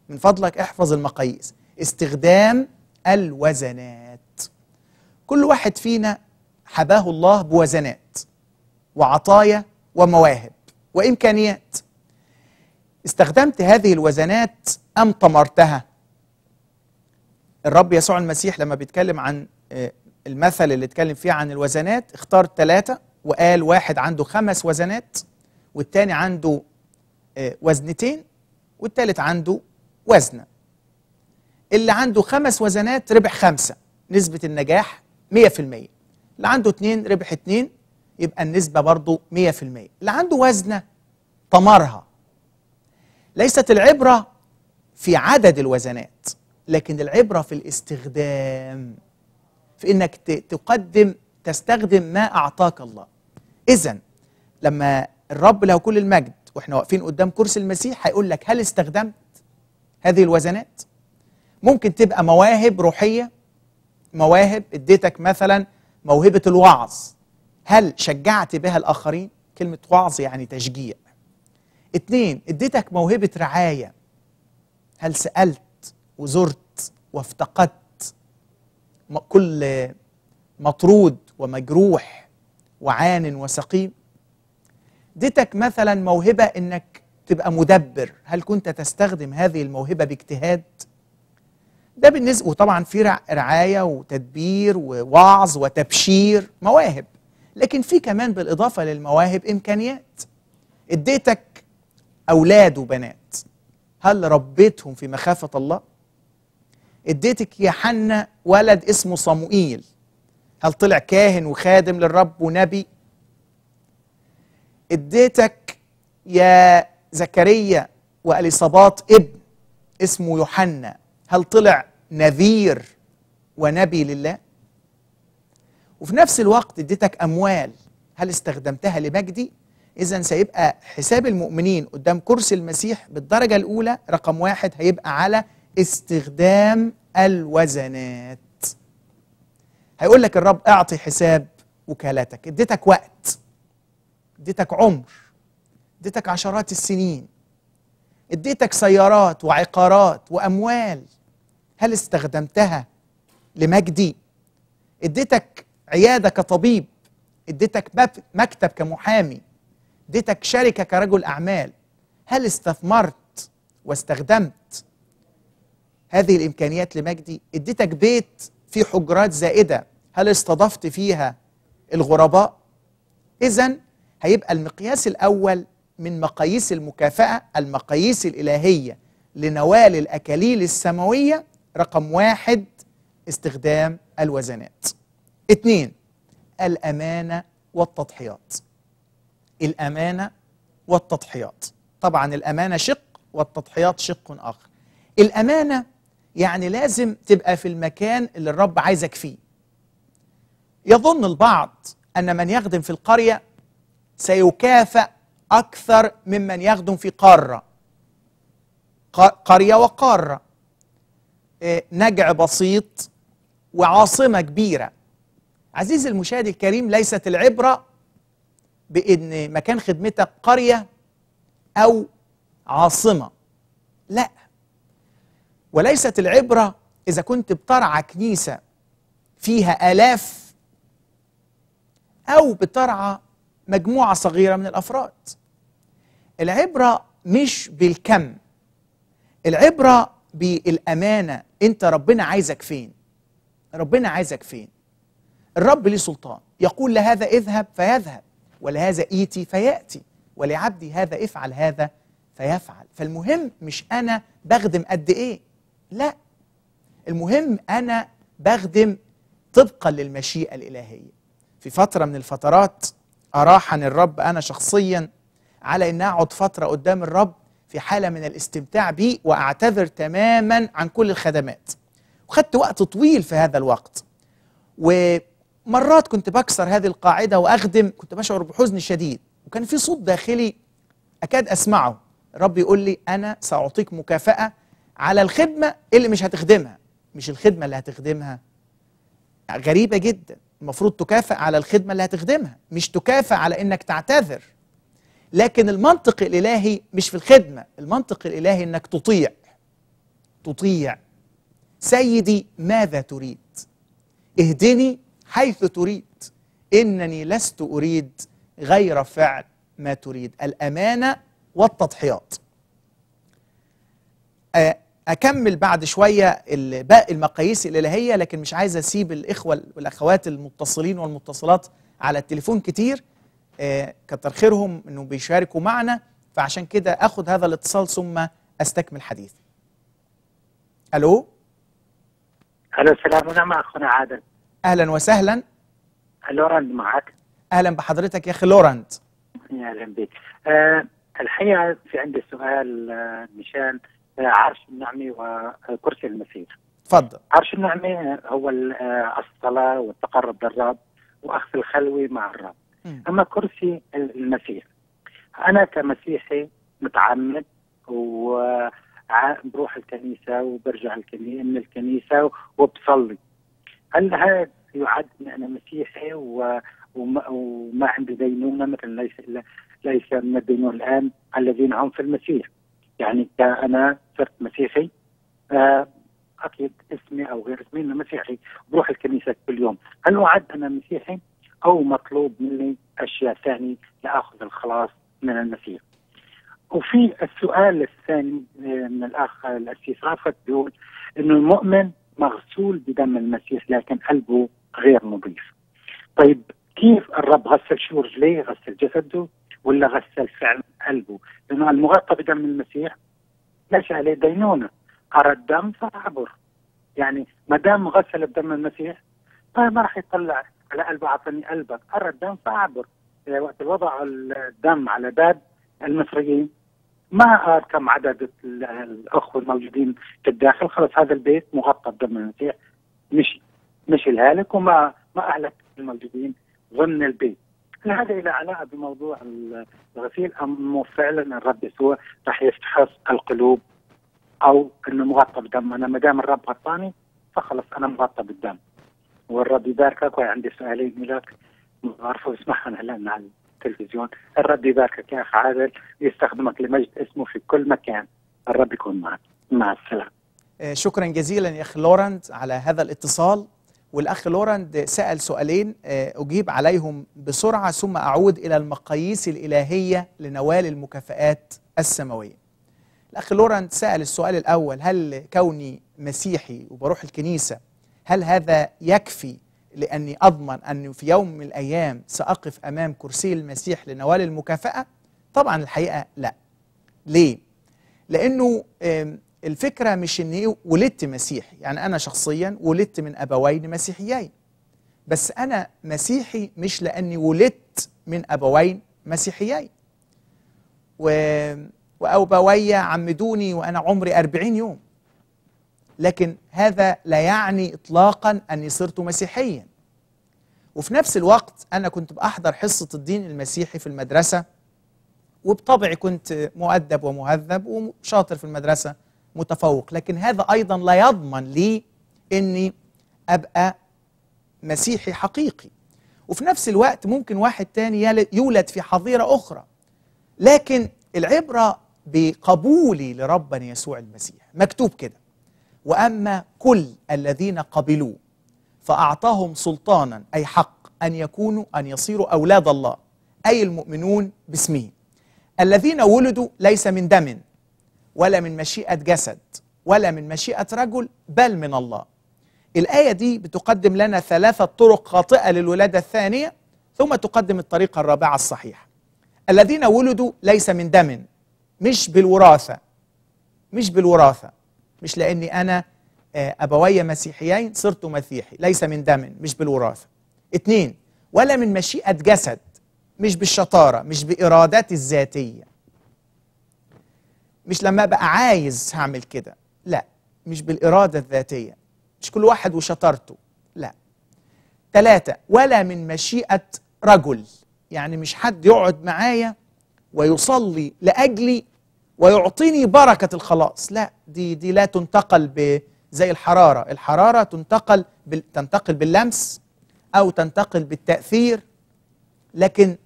Speaker 1: من فضلك احفظ المقاييس استخدام الوزنات كل واحد فينا حباه الله بوزنات وعطايا ومواهب وإمكانيات استخدمت هذه الوزنات أم طمرتها الرب يسوع المسيح لما بيتكلم عن آه، المثل اللي اتكلم فيه عن الوزنات اختار ثلاثة وقال واحد عنده خمس وزنات والتاني عنده آه، وزنتين والتالت عنده وزنة اللي عنده خمس وزنات ربح خمسة نسبة النجاح 100% اللي عنده اتنين ربح اتنين يبقى النسبة برضه 100% اللي عنده وزنة طمرها ليست العبرة في عدد الوزنات لكن العبرة في الاستخدام في انك تقدم تستخدم ما اعطاك الله اذا لما الرب له كل المجد واحنا واقفين قدام كرسي المسيح هيقول لك هل استخدمت هذه الوزنات ممكن تبقى مواهب روحيه مواهب اديتك مثلا موهبه الوعظ هل شجعت بها الاخرين كلمه وعظ يعني تشجيع اتنين اديتك موهبه رعايه هل سالت وزرت وافتقدت كل مطرود ومجروح وعان وسقيم اديتك مثلا موهبة انك تبقى مدبر هل كنت تستخدم هذه الموهبة باجتهاد ده بالنسبة وطبعا في رعاية وتدبير ووعظ وتبشير مواهب لكن في كمان بالإضافة للمواهب إمكانيات اديتك أولاد وبنات هل ربيتهم في مخافة الله اديتك يا حنا ولد اسمه صموئيل هل طلع كاهن وخادم للرب ونبي اديتك يا زكريا واليصابات ابن اسمه يوحنا هل طلع نذير ونبي لله وفي نفس الوقت اديتك اموال هل استخدمتها لمجدي اذا سيبقى حساب المؤمنين قدام كرسي المسيح بالدرجه الاولى رقم واحد هيبقى على استخدام الوزنات هيقول لك الرب اعطي حساب وكالاتك اديتك وقت اديتك عمر اديتك عشرات السنين اديتك سيارات وعقارات واموال هل استخدمتها لمجدي اديتك عياده كطبيب اديتك مكتب كمحامي اديتك شركه كرجل اعمال هل استثمرت واستخدمت هذه الإمكانيات لمجدي اديتك بيت فيه حجرات زائدة هل استضفت فيها الغرباء إذا هيبقى المقياس الأول من مقاييس المكافأة المقاييس الإلهية لنوال الأكاليل السماوية رقم واحد استخدام الوزنات اثنين الأمانة والتضحيات الأمانة والتضحيات طبعا الأمانة شق والتضحيات شق آخر الأمانة يعني لازم تبقى في المكان اللي الرب عايزك فيه يظن البعض أن من يخدم في القرية سيكافأ أكثر ممن يخدم في قارة قرية وقارة آه، نجع بسيط وعاصمة كبيرة عزيزي المشاهد الكريم ليست العبرة بأن مكان خدمتك قرية أو عاصمة لا وليست العبرة إذا كنت بترعى كنيسة فيها آلاف أو بترعى مجموعة صغيرة من الأفراد العبرة مش بالكم العبرة بالأمانة أنت ربنا عايزك فين ربنا عايزك فين الرب ليه سلطان يقول لهذا اذهب فيذهب ولهذا ايتي فيأتي ولعبدي هذا افعل هذا فيفعل فالمهم مش أنا بخدم قد إيه لا المهم أنا بخدم طبقا للمشيئة الإلهية في فترة من الفترات أراحني الرب أنا شخصيا على أن أقعد فترة قدام الرب في حالة من الاستمتاع بيه وأعتذر تماما عن كل الخدمات وخدت وقت طويل في هذا الوقت ومرات كنت بكسر هذه القاعدة وأخدم كنت بشعر بحزن شديد وكان في صوت داخلي أكاد أسمعه الرب يقول لي أنا سأعطيك مكافأة على الخدمة اللي مش هتخدمها مش الخدمة اللي هتخدمها غريبة جدا المفروض تكافئ على الخدمة اللي هتخدمها مش تكافئ على انك تعتذر لكن المنطق الإلهي مش في الخدمة المنطق الإلهي انك تطيع تطيع سيدي ماذا تريد اهدني حيث تريد إنني لست أريد غير فعل ما تريد الأمانة والتضحيات آه، اكمل بعد شويه باقي المقاييس الالهيه لكن مش عايز اسيب الاخوه والاخوات المتصلين والمتصلات على التليفون كتير آه كتر خيرهم انهم بيشاركوا معنا فعشان كده اخد هذا الاتصال ثم استكمل حديثي.
Speaker 3: الو الو السلام عليكم مع اخونا عادل
Speaker 1: اهلا وسهلا
Speaker 3: لورند معك
Speaker 1: اهلا بحضرتك يا اخي لورند
Speaker 3: اهلا بك أه الحقيقه في عندي سؤال آه، مشان عرش النعمة وكرسي المسيح تفضل عرش النعمة هو آه، الصلاة والتقرب للرب وأخذ الخلوة مع الرب م. أما كرسي المسيح أنا كمسيحي متعمد وبروح الكنيسة وبرجع الكنيسة من الكنيسة وبصلي هل هذا يعد أن أنا مسيحي و... وما, وما عندي دينونة مثل ليس ليس من الدينون الآن الذين هم في المسيح يعني كأنا صرت مسيحي اكيد آه، اسمي او غير اسمي انه مسيحي بروح الكنيسه كل يوم، هل اعد انا مسيحي او مطلوب مني اشياء ثانيه لاخذ الخلاص من المسيح؟ وفي السؤال الثاني آه، من الاخ الاسيس رافت بيقول انه المؤمن مغسول بدم المسيح لكن قلبه غير نظيف. طيب كيف الرب غسل شو رجليه، غسل جسده، ولا غسل فعل قلبه لأنه المغطى بدم المسيح ليس عليه دينونة أرى الدم فأعبر يعني ما دام غسل بدم المسيح طيب ما راح يطلع على قلبه أعطني قلبك أرى الدم فأعبر وقت وضعوا الدم على باب المصريين ما قال كم عدد الأخوة الموجودين في الداخل خلص هذا البيت مغطى بدم المسيح مشي مشي الهالك وما ما أهلك الموجودين ضمن البيت هل هذا له علاقه بموضوع الغسيل ام فعلا الرب يسوع راح يفتح القلوب او انه مغطى بدم انا ما دام الرب غطاني فخلص انا مغطى بالدم والرب يباركك وعندي سؤالين لك ما عارفه اسمعهم الان على التلفزيون الرب يباركك يا اخ عادل ويستخدمك لمجد اسمه في كل مكان الرب يكون معك مع السلامه
Speaker 1: إيه، شكرا جزيلا يا أخ لورنت على هذا الاتصال والاخ لورند سال سؤالين آه، اجيب عليهم بسرعه ثم اعود الى المقاييس الالهيه لنوال المكافئات السماويه. الاخ لورند سال السؤال الاول هل كوني مسيحي وبروح الكنيسه هل هذا يكفي لاني اضمن انه في يوم من الايام ساقف امام كرسي المسيح لنوال المكافاه؟ طبعا الحقيقه لا. ليه؟ لانه الفكرة مش ان ايه ولدت مسيحي يعني انا شخصيا ولدت من ابوين مسيحيين بس انا مسيحي مش لاني ولدت من ابوين مسيحيين و... وابوي عمدوني وانا عمري أربعين يوم لكن هذا لا يعني اطلاقا اني صرت مسيحيا وفي نفس الوقت انا كنت بأحضر حصه الدين المسيحي في المدرسه وبطبعي كنت مؤدب ومهذب وشاطر في المدرسه متفوق لكن هذا أيضا لا يضمن لي أني أبقى مسيحي حقيقي وفي نفس الوقت ممكن واحد تاني يولد في حظيرة أخرى لكن العبرة بقبولي لربنا يسوع المسيح مكتوب كده وأما كل الذين قبلوه فأعطاهم سلطانا أي حق أن يكونوا أن يصيروا أولاد الله أي المؤمنون باسمه الذين ولدوا ليس من دم ولا من مشيئة جسد ولا من مشيئة رجل بل من الله الآية دي بتقدم لنا ثلاثة طرق خاطئة للولادة الثانية ثم تقدم الطريقة الرابعة الصحيحة الذين ولدوا ليس من دم مش بالوراثة مش بالوراثة مش لأني أنا آه، أبوي مسيحيين صرت مسيحي ليس من دم مش بالوراثة اتنين ولا من مشيئة جسد مش بالشطارة مش بإرادات الذاتية مش لما ابقى عايز هعمل كده لا مش بالإرادة الذاتية مش كل واحد وشطارته لا ثلاثة ولا من مشيئة رجل يعني مش حد يقعد معايا ويصلي لأجلي ويعطيني بركة الخلاص لا دي دي لا تنتقل ب زي الحرارة الحرارة تنتقل بال... تنتقل باللمس أو تنتقل بالتأثير لكن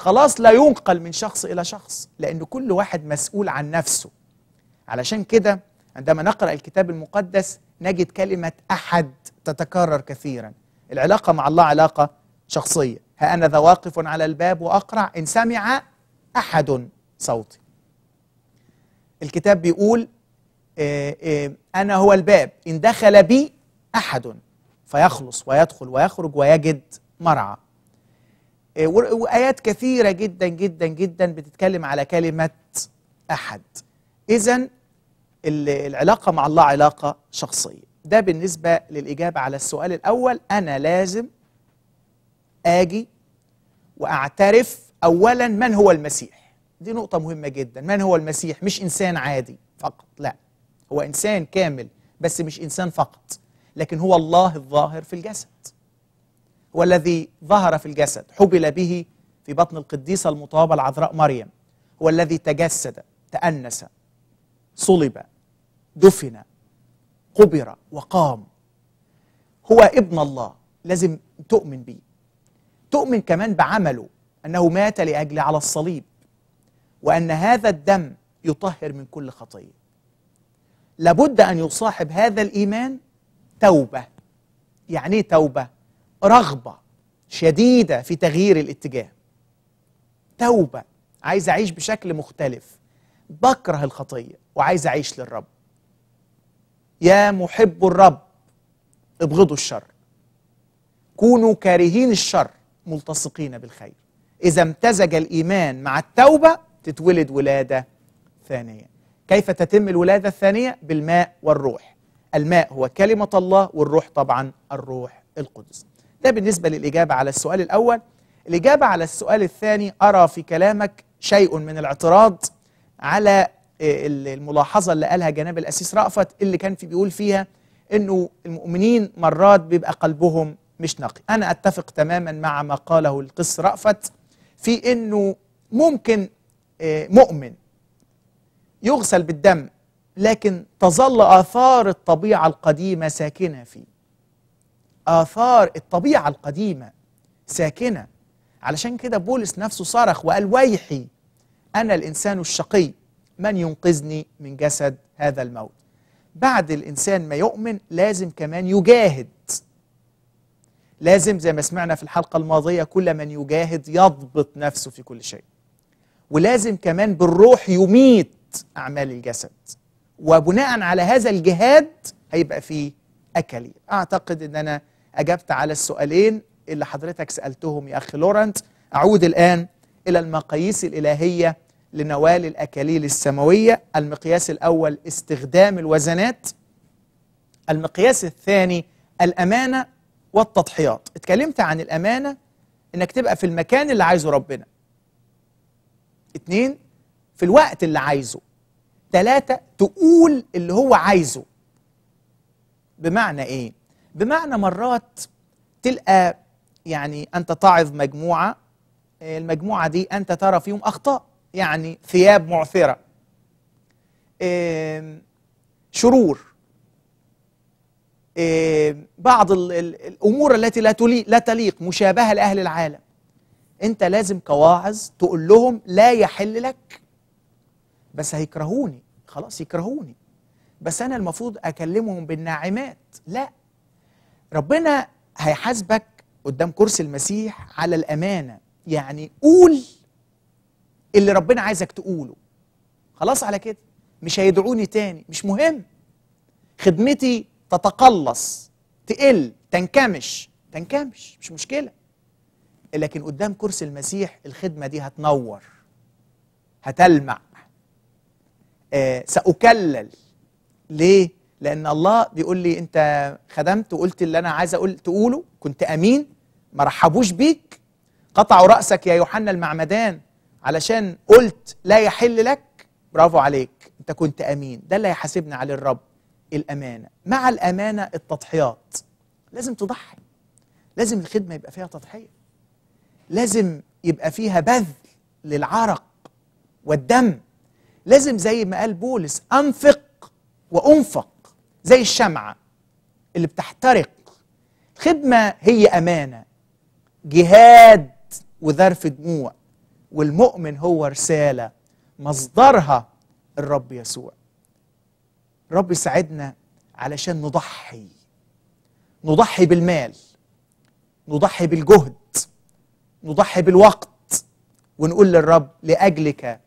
Speaker 1: خلاص لا ينقل من شخص إلى شخص لأن كل واحد مسؤول عن نفسه علشان كده عندما نقرأ الكتاب المقدس نجد كلمة أحد تتكرر كثيرا العلاقة مع الله علاقة شخصية ها أنا ذا واقف على الباب وأقرع إن سمع أحد صوتي الكتاب بيقول آه، آه، أنا هو الباب إن دخل بي أحد فيخلص ويدخل ويخرج ويجد مرعى آه، وآيات كثيرة جدا جدا جدا بتتكلم على كلمة أحد إذا العلاقة مع الله علاقة شخصية ده بالنسبة للإجابة على السؤال الأول أنا لازم آجي وأعترف أولا من هو المسيح دي نقطة مهمة جدا من هو المسيح مش إنسان عادي فقط لا هو إنسان كامل بس مش إنسان فقط لكن هو الله الظاهر في الجسد والذي ظهر في الجسد حبل به في بطن القديسة المطابة العذراء مريم هو الذي تجسد تأنس صلب دفن قبر وقام هو ابن الله لازم تؤمن بيه تؤمن كمان بعمله أنه مات لأجل على الصليب وأن هذا الدم يطهر من كل خطية لابد أن يصاحب هذا الإيمان توبة يعني إيه توبة رغبه شديده في تغيير الاتجاه توبه عايز اعيش بشكل مختلف بكره الخطيه وعايز اعيش للرب يا محب الرب ابغضوا الشر كونوا كارهين الشر ملتصقين بالخير اذا امتزج الايمان مع التوبه تتولد ولاده ثانيه كيف تتم الولاده الثانيه بالماء والروح الماء هو كلمه الله والروح طبعا الروح القدس ده بالنسبة للإجابة على السؤال الأول الإجابة على السؤال الثاني أرى في كلامك شيء من الاعتراض على آه، الملاحظة اللي قالها جناب الأسيس رأفت اللي كان في بيقول فيها أنه المؤمنين مرات بيبقى قلبهم مش نقي أنا أتفق تماما مع ما قاله القس رأفت في أنه ممكن آه، مؤمن يغسل بالدم لكن تظل آثار الطبيعة القديمة ساكنة فيه آثار الطبيعة القديمة ساكنة علشان كده بولس نفسه صرخ وقال ويحي أنا الإنسان الشقي من ينقذني من جسد هذا الموت بعد الإنسان ما يؤمن لازم كمان يجاهد لازم زي ما سمعنا في الحلقة الماضية كل من يجاهد يضبط نفسه في كل شيء ولازم كمان بالروح يميت أعمال الجسد وبناء على هذا الجهاد هيبقى فيه أكلي أعتقد أن أنا أجبت على السؤالين اللي حضرتك سألتهم يا أخي لورنت أعود الآن إلى المقاييس الإلهية لنوال الأكاليل السماوية المقياس الأول استخدام الوزنات المقياس الثاني الأمانة والتضحيات اتكلمت عن الأمانة إنك تبقى في المكان اللي عايزه ربنا اتنين في الوقت اللي عايزه تلاتة تقول اللي هو عايزه بمعنى ايه بمعنى مرات تلقى يعني أنت تعظ مجموعة المجموعة دي أنت ترى فيهم أخطاء يعني ثياب معثرة شرور بعض الأمور التي لا لا تليق مشابهة لأهل العالم أنت لازم كواعظ تقول لهم لا يحل لك بس هيكرهوني خلاص يكرهوني بس أنا المفروض أكلمهم بالناعمات لا ربنا هيحاسبك قدام كرسي المسيح على الامانه يعني قول اللي ربنا عايزك تقوله خلاص على كده مش هيدعوني تاني مش مهم خدمتي تتقلص تقل تنكمش تنكمش مش مشكله لكن قدام كرسي المسيح الخدمه دي هتنور هتلمع آه ساكلل ليه لأن الله بيقول لي أنت خدمت وقلت اللي أنا عايز أقول تقوله كنت أمين ما رحبوش بيك قطعوا رأسك يا يوحنا المعمدان علشان قلت لا يحل لك برافو عليك أنت كنت أمين ده اللي هيحاسبنا عليه الرب الأمانة مع الأمانة التضحيات لازم تضحي لازم الخدمة يبقى فيها تضحية لازم يبقى فيها بذل للعرق والدم لازم زي ما قال بولس أنفق وأنفق زي الشمعة اللي بتحترق خدمة هي أمانة جهاد وذرف دموع والمؤمن هو رسالة مصدرها الرب يسوع رب يساعدنا علشان نضحي نضحي بالمال نضحي بالجهد نضحي بالوقت ونقول للرب لأجلك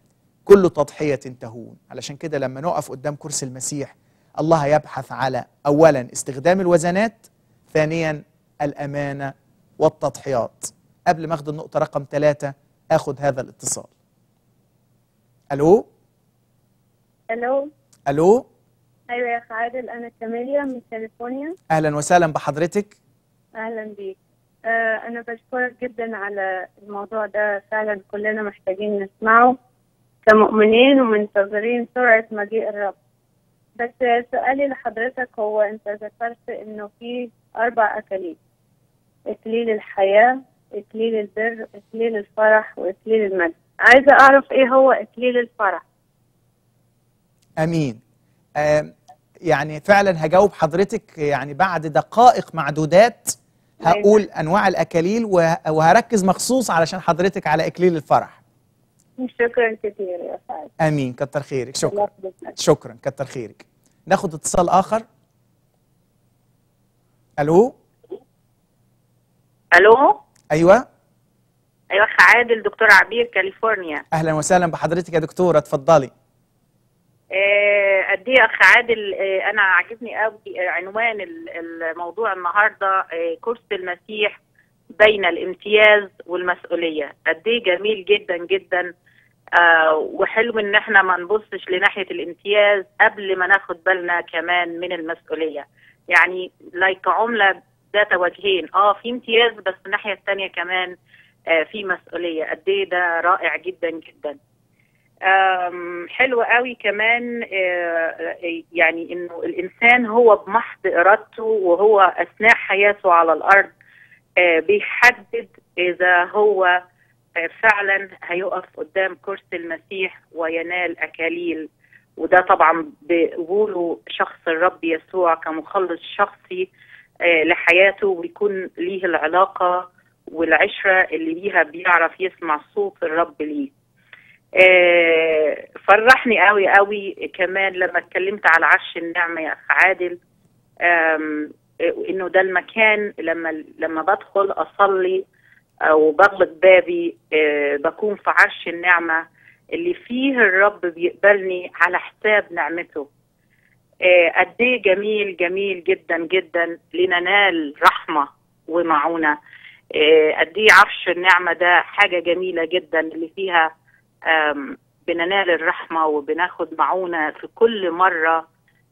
Speaker 1: كل تضحية تهون علشان كده لما نقف قدام كرسي المسيح الله يبحث على أولا استخدام الوزنات ثانيا الأمانة والتضحيات قبل ما أخذ النقطة رقم ثلاثة أخذ هذا الاتصال ألو ألو ألو
Speaker 4: أيوة يا عادل أنا كاميليا من كاليفورنيا
Speaker 1: أهلا وسهلا بحضرتك
Speaker 4: أهلا بيك آه أنا بشكرك جدا على الموضوع ده فعلا كلنا محتاجين نسمعه كمؤمنين ومنتظرين سرعة مجيء الرب بس سؤالي لحضرتك هو انت ذكرت انه في اربع اكاليل اكليل الحياه اكليل البر اكليل الفرح واكليل المجد عايزه اعرف ايه هو اكليل الفرح
Speaker 1: امين أم يعني فعلا هجاوب حضرتك يعني بعد دقائق معدودات هقول انواع الاكاليل وهركز مخصوص علشان حضرتك على اكليل الفرح
Speaker 3: شكرا كثير يا سعد
Speaker 1: امين كتر خيرك شكرا شكرا كتر خيرك ناخد اتصال اخر الو الو ايوه
Speaker 4: ايوه اخ عادل دكتور عبير كاليفورنيا
Speaker 1: اهلا وسهلا بحضرتك يا دكتوره اتفضلي
Speaker 4: قد آه، ايه اخ عادل آه، انا عاجبني قوي عنوان الموضوع النهارده آه، كرسي المسيح بين الامتياز والمسؤوليه قد ايه جميل جدا جدا آه وحلو ان احنا ما نبصش لناحيه الامتياز قبل ما ناخد بالنا كمان من المسؤوليه يعني لايك عمله ذات وجهين اه في امتياز بس الناحيه الثانيه كمان آه في مسؤوليه قد ايه ده رائع جدا جدا حلو قوي كمان آه، يعني انه الانسان هو بمحض ارادته وهو اثناء حياته على الارض آه، بيحدد اذا هو آه، فعلا هيقف قدام كرسي المسيح وينال اكاليل وده طبعا بقوله شخص الرب يسوع كمخلص شخصي آه، لحياته ويكون ليه العلاقه والعشره اللي ليها بيعرف يسمع صوت الرب ليه. فرحني قوي قوي كمان لما اتكلمت على عرش النعمة يا أخ عادل وانه ده المكان لما لما بدخل اصلي او آه، بغلق بابي آه، بكون في عرش النعمه اللي فيه الرب بيقبلني على حساب نعمته آه، قد ايه جميل جميل جدا جدا لننال رحمه ومعونه قد ايه عرش النعمه ده حاجه جميله جدا اللي فيها بننال الرحمه وبناخد معونه في كل مره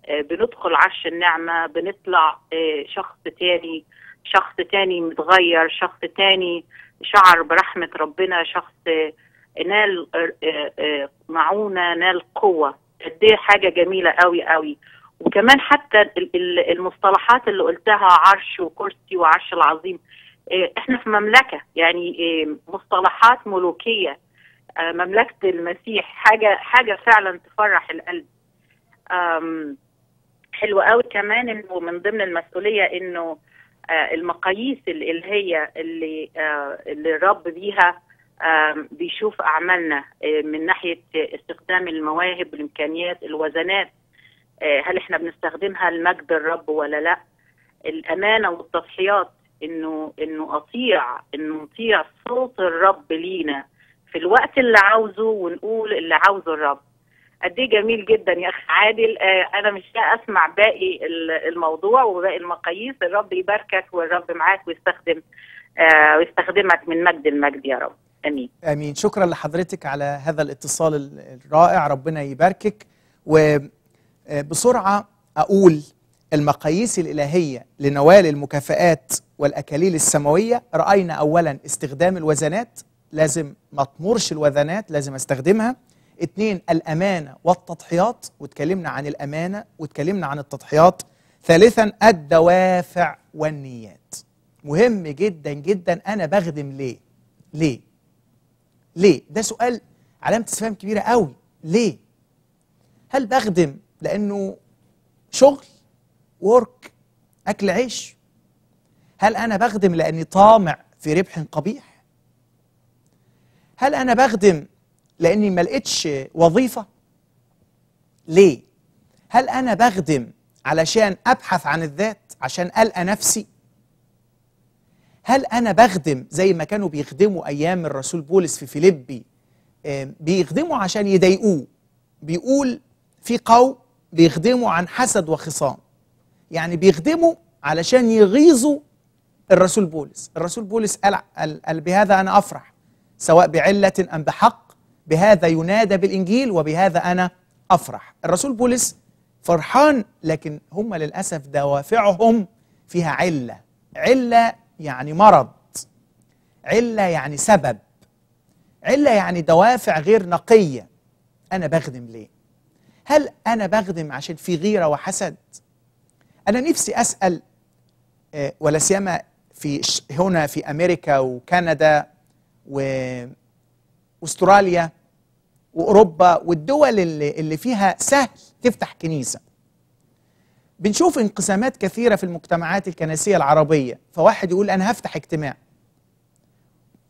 Speaker 4: آه، بندخل عرش النعمة بنطلع آه، شخص تاني شخص تاني متغير شخص تاني شعر برحمة ربنا شخص آه، نال معونة نال قوة قد ايه حاجة جميلة قوي قوي وكمان حتى المصطلحات اللي قلتها عرش وكرسي وعرش العظيم احنا في مملكة يعني مصطلحات ملوكية مملكة المسيح حاجة حاجة فعلا تفرح القلب حلو قوي كمان انه من ضمن المسؤوليه انه آه، المقاييس اللي هي اللي آه، اللي الرب بيها بيشوف اعمالنا آه، من ناحيه استخدام المواهب الامكانيات الوزنات هل احنا بنستخدمها لمجد الرب ولا لا الامانه والتضحيات انه انه اطيع انه نطيع صوت الرب لينا في الوقت اللي عاوزه ونقول اللي عاوزه الرب قد ايه جميل جدا يا اخ عادل آه، انا مش اسمع باقي الموضوع وباقي المقاييس الرب يباركك والرب معاك ويستخدم آه، ويستخدمك من مجد المجد يا رب امين
Speaker 1: امين شكرا لحضرتك على هذا الاتصال الرائع ربنا يباركك وبسرعه آه، اقول المقاييس الالهيه لنوال المكافئات والاكاليل السماويه راينا اولا استخدام الوزنات لازم ما تمرش الوزنات لازم استخدمها اتنين الأمانة والتضحيات واتكلمنا عن الأمانة واتكلمنا عن التضحيات ثالثا الدوافع والنيات مهم جدا جدا أنا بخدم ليه ليه ليه ده سؤال علامة استفهام كبيرة قوي ليه هل بخدم لأنه شغل ورك أكل عيش هل أنا بخدم لأني طامع في ربح قبيح هل أنا بخدم لاني ما لقيتش وظيفه ليه هل انا بخدم علشان ابحث عن الذات عشان القى نفسي هل انا بخدم زي ما كانوا بيخدموا ايام الرسول بولس في فيليبي بيخدموا عشان يضايقوه بيقول في قوم بيخدموا عن حسد وخصام يعني بيخدموا علشان يغيظوا الرسول بولس الرسول بولس قال, قال, قال بهذا أنا أفرح سواء بعلة أم بحق بهذا ينادى بالإنجيل وبهذا أنا أفرح الرسول بولس فرحان لكن هم للأسف دوافعهم فيها علة علة يعني مرض علة يعني سبب علة يعني دوافع غير نقية أنا بخدم ليه؟ هل أنا بخدم عشان في غيرة وحسد؟ أنا نفسي أسأل آه، ولا سيما في هنا في أمريكا وكندا واستراليا واوروبا والدول اللي, اللي فيها سهل تفتح كنيسه بنشوف انقسامات كثيره في المجتمعات الكنسيه العربيه فواحد يقول انا هفتح اجتماع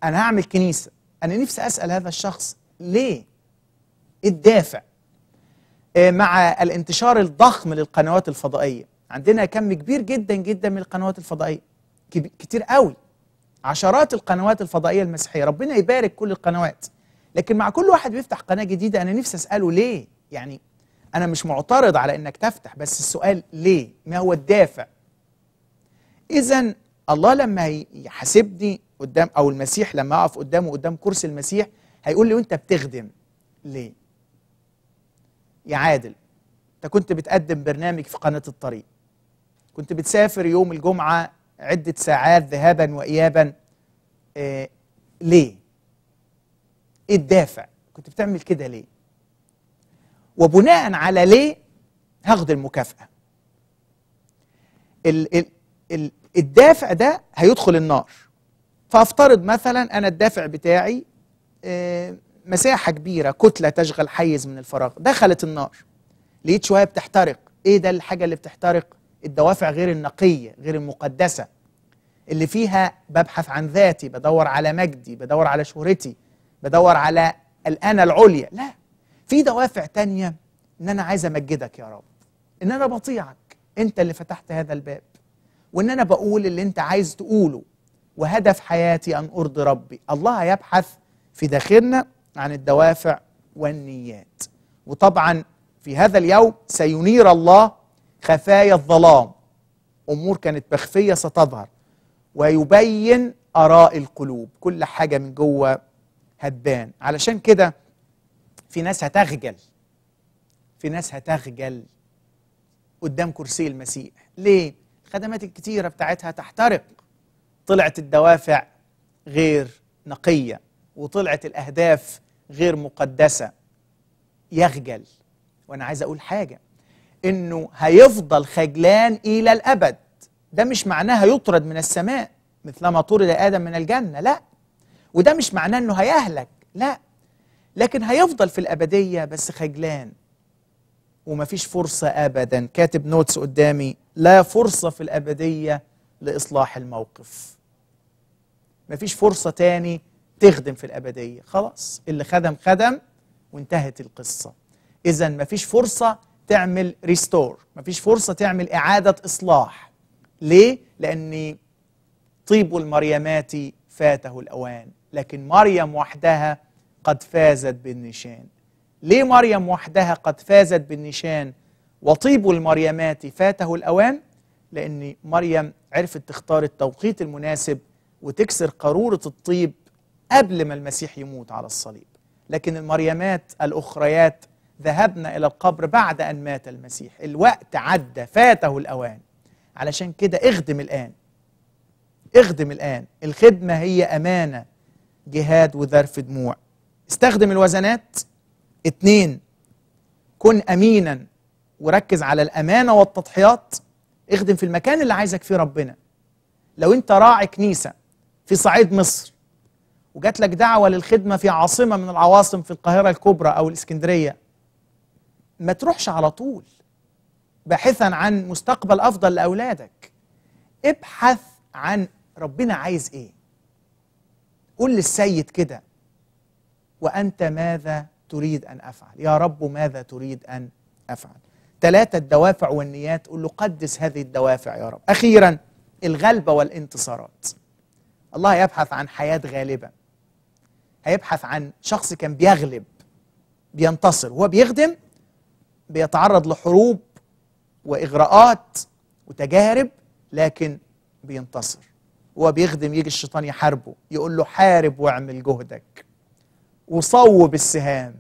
Speaker 1: انا هعمل كنيسه انا نفسي اسال هذا الشخص ليه الدافع آه، مع الانتشار الضخم للقنوات الفضائيه عندنا كم كبير جدا جدا من القنوات الفضائيه كتير قوي عشرات القنوات الفضائيه المسيحيه ربنا يبارك كل القنوات لكن مع كل واحد بيفتح قناه جديده انا نفسي اساله ليه يعني انا مش معترض على انك تفتح بس السؤال ليه ما هو الدافع اذا الله لما يحاسبني قدام او المسيح لما اقف قدامه قدام كرسي المسيح هيقول لي وانت بتخدم ليه يا عادل انت كنت بتقدم برنامج في قناه الطريق كنت بتسافر يوم الجمعه عده ساعات ذهابا وايابا إيه ليه ايه الدافع كنت بتعمل كده ليه وبناء على ليه هاخد المكافاه ال ال ال الدافع ده هيدخل النار فافترض مثلا انا الدافع بتاعي آه، مساحه كبيره كتله تشغل حيز من الفراغ دخلت النار لقيت شويه بتحترق ايه ده الحاجه اللي بتحترق الدوافع غير النقيه غير المقدسه اللي فيها ببحث عن ذاتي بدور على مجدي بدور على شهرتي بدور على الأنا العليا لا في دوافع تانية إن أنا عايز أمجدك يا رب إن أنا بطيعك أنت اللي فتحت هذا الباب وإن أنا بقول اللي أنت عايز تقوله وهدف حياتي أن أرضي ربي الله يبحث في داخلنا عن الدوافع والنيات وطبعا في هذا اليوم سينير الله خفايا الظلام أمور كانت مخفية ستظهر ويبين آراء القلوب كل حاجة من جوه هتبان علشان كده في ناس هتخجل في ناس هتخجل قدام كرسي المسيح ليه؟ الخدمات الكتيرة بتاعتها تحترق طلعت الدوافع غير نقية وطلعت الأهداف غير مقدسة يخجل وأنا عايز أقول حاجة إنه هيفضل خجلان إلى الأبد ده مش معناها يطرد من السماء مثلما طرد آدم من الجنة لا وده مش معناه انه هيهلك لا لكن هيفضل في الابديه بس خجلان ومفيش فرصه ابدا كاتب نوتس قدامي لا فرصه في الابديه لاصلاح الموقف مفيش فرصه تاني تخدم في الابديه خلاص اللي خدم خدم وانتهت القصه اذا مفيش فرصه تعمل ريستور مفيش فرصه تعمل اعاده اصلاح ليه لان طيب المريمات فاته الاوان لكن مريم وحدها قد فازت بالنشان ليه مريم وحدها قد فازت بالنشان وطيب المريمات فاته الأوان لأن مريم عرفت تختار التوقيت المناسب وتكسر قارورة الطيب قبل ما المسيح يموت على الصليب لكن المريمات الأخريات ذهبن إلى القبر بعد أن مات المسيح الوقت عدى فاته الأوان علشان كده اخدم الآن اخدم الآن الخدمة هي أمانة جهاد وذرف دموع استخدم الوزنات اتنين كن أمينا وركز على الأمانة والتضحيات اخدم في المكان اللي عايزك فيه ربنا لو انت راعي كنيسة في صعيد مصر وجات لك دعوة للخدمة في عاصمة من العواصم في القاهرة الكبرى أو الإسكندرية ما تروحش على طول باحثا عن مستقبل أفضل لأولادك ابحث عن ربنا عايز إيه قل للسيد كده وأنت ماذا تريد أن أفعل يا رب ماذا تريد أن أفعل ثلاثة الدوافع والنيات قل له قدس هذه الدوافع يا رب أخيرا الغلبة والانتصارات الله يبحث عن حياة غالبة هيبحث عن شخص كان بيغلب بينتصر هو بيخدم بيتعرض لحروب وإغراءات وتجارب لكن بينتصر وهو بيخدم يجي الشيطان يحاربه يقول له حارب واعمل جهدك وصوب السهام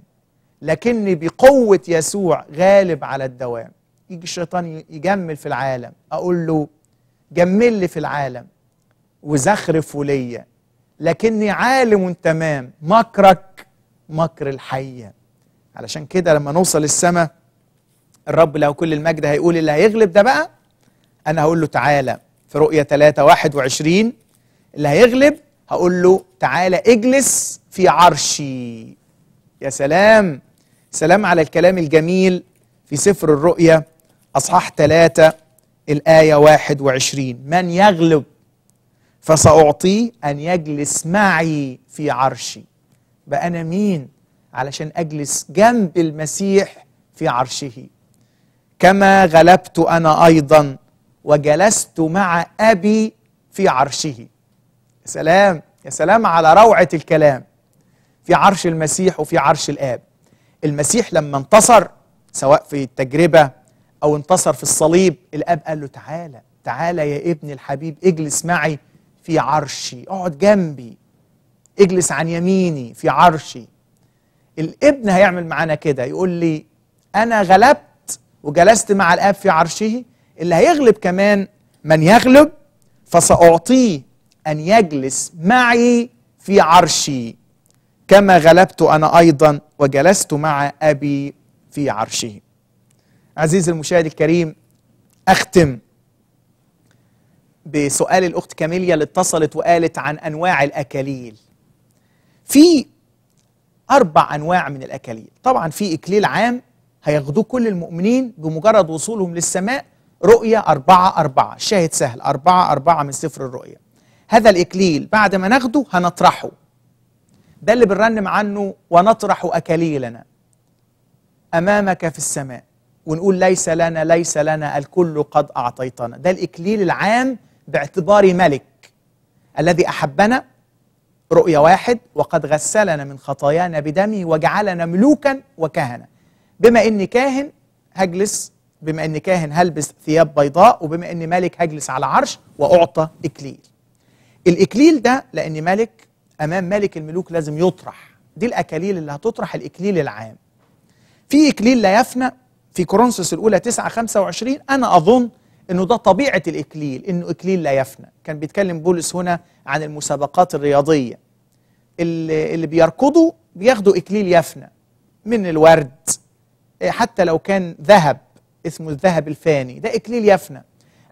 Speaker 1: لكني بقوة يسوع غالب على الدوام يجي الشيطان يجمل في العالم أقول له جمل لي في العالم وزخرف وليا لكني عالم تمام مكرك مكر الحية علشان كده لما نوصل السماء الرب له كل المجد هيقول اللي هيغلب ده بقى أنا هقول له تعالى في رؤية 3 21 اللي هيغلب هقول له تعالى اجلس في عرشي يا سلام سلام على الكلام الجميل في سفر الرؤية أصحاح 3 الآية 21 من يغلب فسأعطيه أن يجلس معي في عرشي بقى أنا مين علشان أجلس جنب المسيح في عرشه كما غلبت أنا أيضا وجلست مع أبي في عرشه يا سلام يا سلام على روعة الكلام في عرش المسيح وفي عرش الآب المسيح لما انتصر سواء في التجربة أو انتصر في الصليب الآب قال له تعالى تعالى يا ابن الحبيب اجلس معي في عرشي اقعد جنبي اجلس عن يميني في عرشي الابن هيعمل معانا كده يقول لي أنا غلبت وجلست مع الآب في عرشه اللي هيغلب كمان من يغلب فسأعطيه أن يجلس معي في عرشي كما غلبت أنا أيضا وجلست مع أبي في عرشه عزيزي المشاهد الكريم أختم بسؤال الأخت كاميليا اللي اتصلت وقالت عن أنواع الأكاليل في أربع أنواع من الأكاليل طبعا في إكليل عام هياخدوه كل المؤمنين بمجرد وصولهم للسماء رؤية أربعة أربعة شاهد سهل أربعة أربعة من سفر الرؤية هذا الإكليل بعد ما ناخده هنطرحه ده اللي بنرنم عنه ونطرح أكليلنا أمامك في السماء ونقول ليس لنا ليس لنا الكل قد أعطيتنا ده الإكليل العام باعتبار ملك الذي أحبنا رؤية واحد وقد غسلنا من خطايانا بدمه وجعلنا ملوكا وكهنة بما إني كاهن هجلس بما اني كاهن هلبس ثياب بيضاء وبما اني ملك هجلس على عرش واعطى اكليل الاكليل ده لاني ملك امام ملك الملوك لازم يطرح دي الاكاليل اللي هتطرح الاكليل العام في اكليل لا يفنى في كورنثوس الاولى 9 25 انا اظن انه ده طبيعه الاكليل انه اكليل لا يفنى كان بيتكلم بولس هنا عن المسابقات الرياضيه اللي, اللي بيركضوا بياخدوا اكليل يفنى من الورد إيه، حتى لو كان ذهب اسمه الذهب الفاني ده إكليل يفنى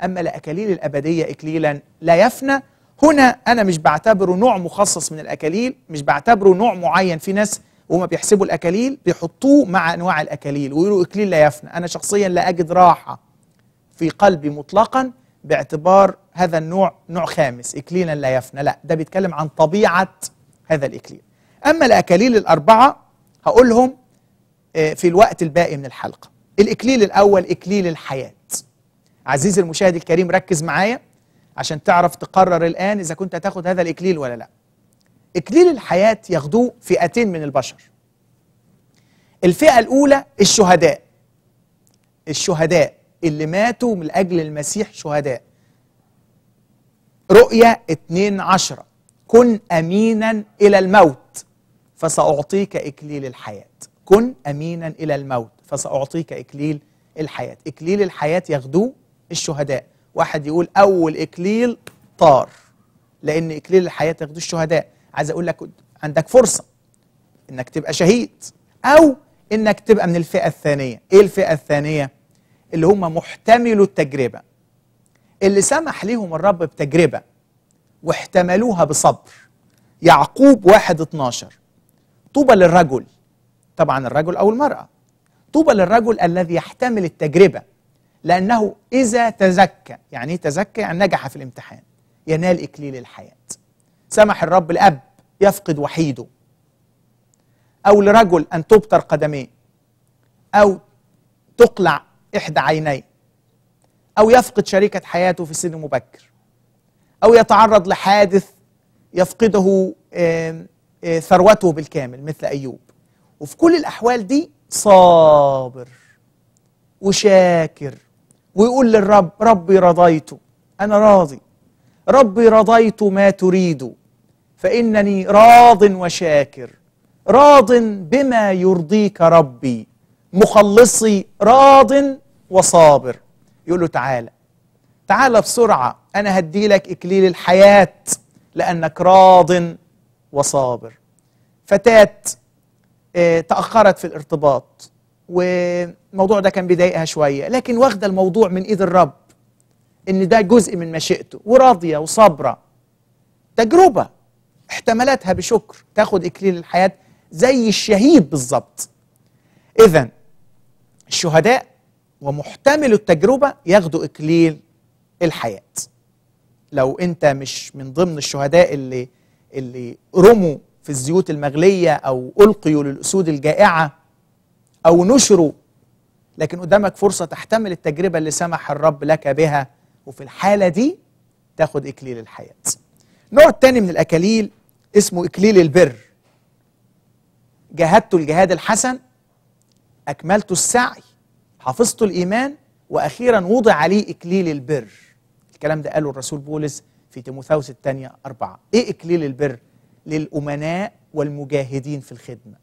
Speaker 1: أما الأكاليل الأبدية إكليلا لا يفنى هنا أنا مش بعتبره نوع مخصص من الأكاليل مش بعتبره نوع معين في ناس وهم بيحسبوا الأكاليل بيحطوه مع أنواع الأكاليل ويقولوا إكليل لا يفنى أنا شخصيا لا أجد راحة في قلبي مطلقا باعتبار هذا النوع نوع خامس إكليلا لا يفنى لا ده بيتكلم عن طبيعة هذا الإكليل أما الأكاليل الأربعة هقولهم آه، في الوقت الباقي من الحلقة الإكليل الأول إكليل الحياة عزيزي المشاهد الكريم ركز معايا عشان تعرف تقرر الآن إذا كنت هتاخد هذا الإكليل ولا لا إكليل الحياة ياخدوه فئتين من البشر الفئة الأولى الشهداء الشهداء اللي ماتوا من أجل المسيح شهداء رؤية 2 عشرة كن أمينا إلى الموت فسأعطيك إكليل الحياة كن أمينا إلى الموت فسأعطيك إكليل الحياة إكليل الحياة ياخدوه الشهداء واحد يقول أول إكليل طار لأن إكليل الحياة ياخدوه الشهداء عايز أقول لك عندك فرصة إنك تبقى شهيد أو إنك تبقى من الفئة الثانية إيه الفئة الثانية؟ اللي هم محتملوا التجربة اللي سمح ليهم الرب بتجربة واحتملوها بصبر يعقوب واحد اتناشر طوبى للرجل طبعا الرجل أو المرأة طوبى للرجل الذي يحتمل التجربة لأنه إذا تزكى يعني إيه تزكى يعني نجح في الامتحان ينال إكليل الحياة سمح الرب الأب يفقد وحيده أو لرجل أن تبتر قدميه أو تقلع إحدى عينيه أو يفقد شريكة حياته في سن مبكر أو يتعرض لحادث يفقده آه، ثروته بالكامل مثل أيوب وفي كل الأحوال دي صابر وشاكر ويقول للرب ربي رضيته أنا راضي ربي رضيت ما تريد فإنني راض وشاكر راض بما يرضيك ربي مخلصي راض وصابر يقول له تعالى تعالى بسرعة أنا هدي لك إكليل الحياة لأنك راض وصابر فتاة آه، تاخرت في الارتباط والموضوع ده كان بيضايقها شويه لكن واخده الموضوع من ايد الرب ان ده جزء من مشيئته وراضيه وصابره تجربه احتملتها بشكر تاخد اكليل الحياه زي الشهيد بالظبط اذا الشهداء ومحتمل التجربه ياخدوا اكليل الحياه لو انت مش من ضمن الشهداء اللي اللي رموا في الزيوت المغلية أو ألقيوا للأسود الجائعة أو نشروا لكن قدامك فرصة تحتمل التجربة اللي سمح الرب لك بها وفي الحالة دي تاخد إكليل الحياة نوع تاني من الأكاليل اسمه إكليل البر جاهدت الجهاد الحسن أكملت السعي حفظت الإيمان وأخيرا وضع عليه إكليل البر الكلام ده قاله الرسول بولس في تيموثاوس الثانية أربعة إيه إكليل البر؟ للأمناء والمجاهدين في الخدمة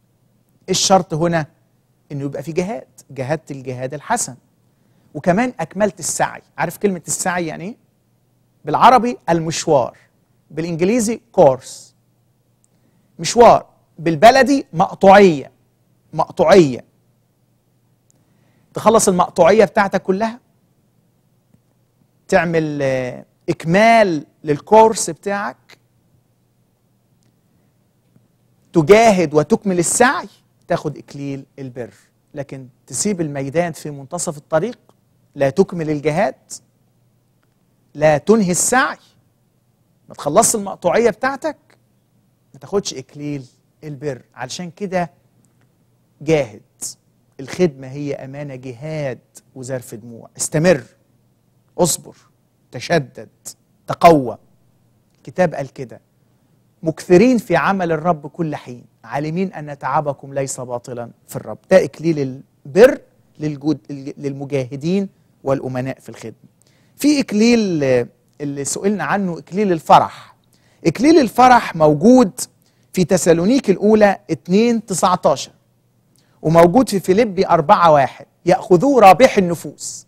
Speaker 1: الشرط هنا أنه يبقى في جهاد جهدت الجهاد الحسن وكمان أكملت السعي عارف كلمة السعي يعني إيه؟ بالعربي المشوار بالإنجليزي كورس مشوار بالبلدي مقطوعية مقطوعية تخلص المقطوعية بتاعتك كلها تعمل آه، إكمال للكورس بتاعك تجاهد وتكمل السعي تاخد إكليل البر لكن تسيب الميدان في منتصف الطريق لا تكمل الجهاد لا تنهي السعي ما تخلصش المقطوعية بتاعتك ما تاخدش إكليل البر علشان كده جاهد الخدمة هي أمانة جهاد وزرف دموع استمر اصبر تشدد تقوى الكتاب قال كده مكثرين في عمل الرب كل حين عالمين أن تعبكم ليس باطلا في الرب ده إكليل البر للجود للمجاهدين والأمناء في الخدمة في إكليل اللي سئلنا عنه إكليل الفرح إكليل الفرح موجود في تسالونيك الأولى 2 19 وموجود في فيليبي 4 1 يأخذوه رابح النفوس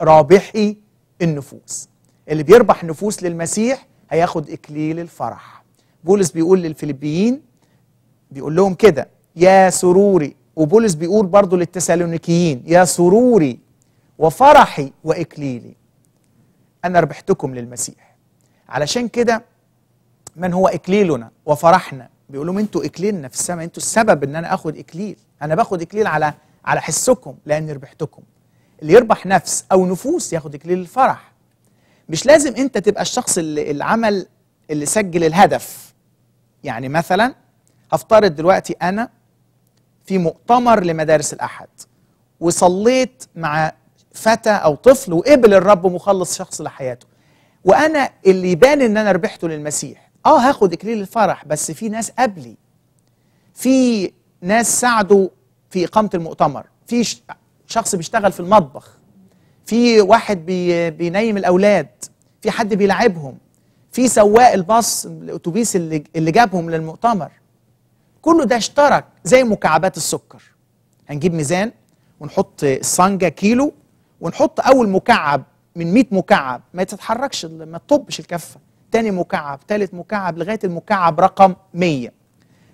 Speaker 1: رابحي النفوس اللي بيربح نفوس للمسيح هياخد إكليل الفرح بولس بيقول للفلبيين بيقول لهم كده يا سروري وبولس بيقول برضه للتسالونيكيين يا سروري وفرحي واكليلي انا ربحتكم للمسيح علشان كده من هو اكليلنا وفرحنا بيقول لهم انتوا اكليلنا في السماء انتوا السبب ان انا اخد اكليل انا باخد اكليل على على حسكم لاني ربحتكم اللي يربح نفس او نفوس ياخد اكليل الفرح مش لازم انت تبقى الشخص اللي, اللي عمل اللي سجل الهدف يعني مثلا هفترض دلوقتي أنا في مؤتمر لمدارس الأحد وصليت مع فتى أو طفل وقبل الرب مخلص شخص لحياته وأنا اللي يبان إن أنا ربحته للمسيح آه هاخد إكليل الفرح بس في ناس قبلي في ناس ساعدوا في إقامة المؤتمر في شخص بيشتغل في المطبخ في واحد بينيم الأولاد في حد بيلعبهم في سواق الباص الاتوبيس اللي, اللي جابهم للمؤتمر كله ده اشترك زي مكعبات السكر هنجيب ميزان ونحط الصنجة كيلو ونحط أول مكعب من 100 مكعب ما تتحركش ما تطبش الكفة تاني مكعب تالت مكعب لغاية المكعب رقم 100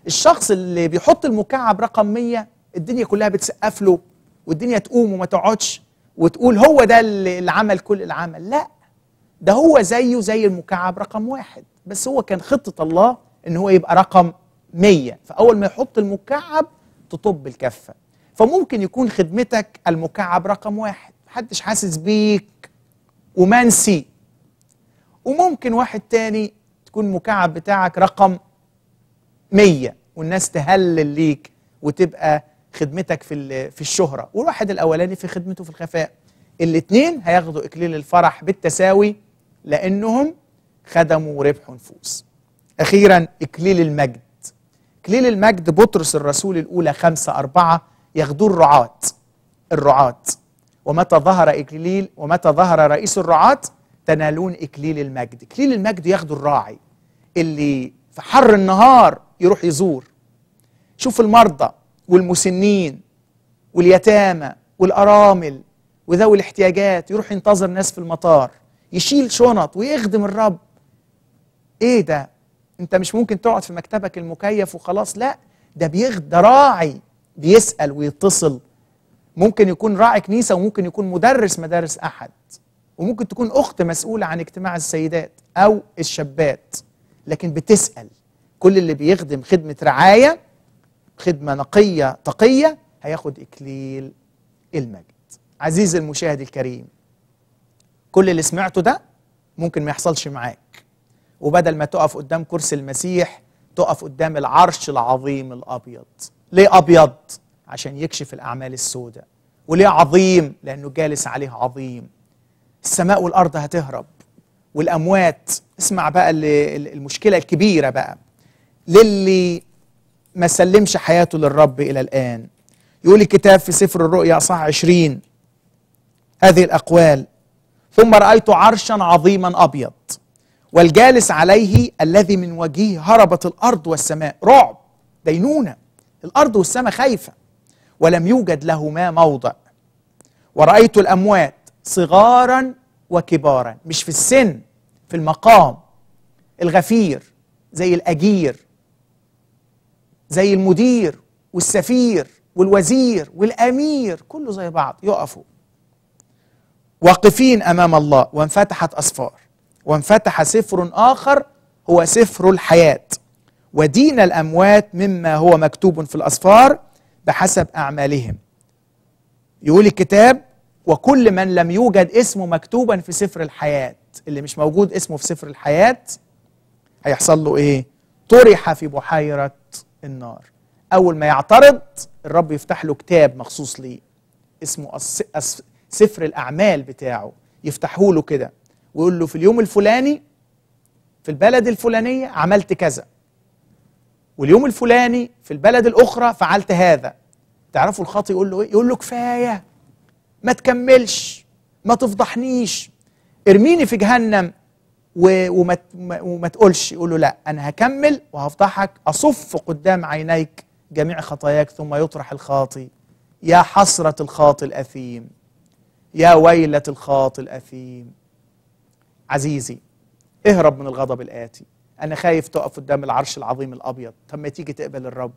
Speaker 1: الشخص اللي بيحط المكعب رقم 100 الدنيا كلها بتسقف له والدنيا تقوم وما تقعدش وتقول هو ده اللي عمل كل العمل لا ده هو زيه زي المكعب رقم واحد بس هو كان خطة الله ان هو يبقى رقم مية فأول ما يحط المكعب تطب الكفة فممكن يكون خدمتك المكعب رقم واحد محدش حاسس بيك ومنسي وممكن واحد تاني تكون مكعب بتاعك رقم مية والناس تهلل ليك وتبقى خدمتك في في الشهرة والواحد الأولاني في خدمته في الخفاء الاثنين هياخدوا إكليل الفرح بالتساوي لأنهم خدموا وربحوا نفوس أخيرا إكليل المجد إكليل المجد بطرس الرسول الأولى خمسة أربعة ياخدوه الرعاة الرعاة ومتى ظهر إكليل ومتى ظهر رئيس الرعاة تنالون إكليل المجد إكليل المجد ياخدوا الراعي اللي في حر النهار يروح يزور شوف المرضى والمسنين واليتامى والأرامل وذوي الاحتياجات يروح ينتظر ناس في المطار يشيل شنط ويخدم الرب ايه ده انت مش ممكن تقعد في مكتبك المكيف وخلاص لا ده بيخد ده راعي بيسأل ويتصل ممكن يكون راعي كنيسة وممكن يكون مدرس مدارس أحد وممكن تكون أخت مسؤولة عن اجتماع السيدات أو الشابات لكن بتسأل كل اللي بيخدم خدمة رعاية خدمة نقية تقية هياخد إكليل المجد عزيزي المشاهد الكريم كل اللي سمعته ده ممكن ما يحصلش معاك وبدل ما تقف قدام كرسي المسيح تقف قدام العرش العظيم الابيض ليه ابيض عشان يكشف الاعمال السوداء وليه عظيم لانه جالس عليه عظيم السماء والارض هتهرب والاموات اسمع بقى المشكله الكبيره بقى للي ما سلمش حياته للرب الى الان يقول الكتاب في سفر الرؤيا صح 20 هذه الاقوال ثم رأيت عرشا عظيما أبيض والجالس عليه الذي من وجهه هربت الأرض والسماء رعب دينونة الأرض والسماء خايفة ولم يوجد لهما موضع ورأيت الأموات صغارا وكبارا مش في السن في المقام الغفير زي الأجير زي المدير والسفير والوزير والأمير كله زي بعض يقفوا واقفين امام الله وانفتحت اسفار وانفتح سفر اخر هو سفر الحياه ودين الاموات مما هو مكتوب في الاسفار بحسب اعمالهم يقول الكتاب وكل من لم يوجد اسمه مكتوبا في سفر الحياه اللي مش موجود اسمه في سفر الحياه هيحصل له ايه طرح في بحيره النار اول ما يعترض الرب يفتح له كتاب مخصوص ليه اسمه سفر الأعمال بتاعه يفتحوا له كده ويقول له في اليوم الفلاني في البلد الفلانية عملت كذا واليوم الفلاني في البلد الأخرى فعلت هذا تعرفوا الخاطئ يقول له إيه؟ يقول له كفاية ما تكملش ما تفضحنيش ارميني في جهنم وما وما تقولش يقول له لا أنا هكمل وهفضحك أصف قدام عينيك جميع خطاياك ثم يطرح الخاطي يا حسرة الخاطي الأثيم يا ويلة الخاطئ الأثيم عزيزي اهرب من الغضب الآتي أنا خايف تقف قدام العرش العظيم الأبيض طب ما تيجي تقبل الرب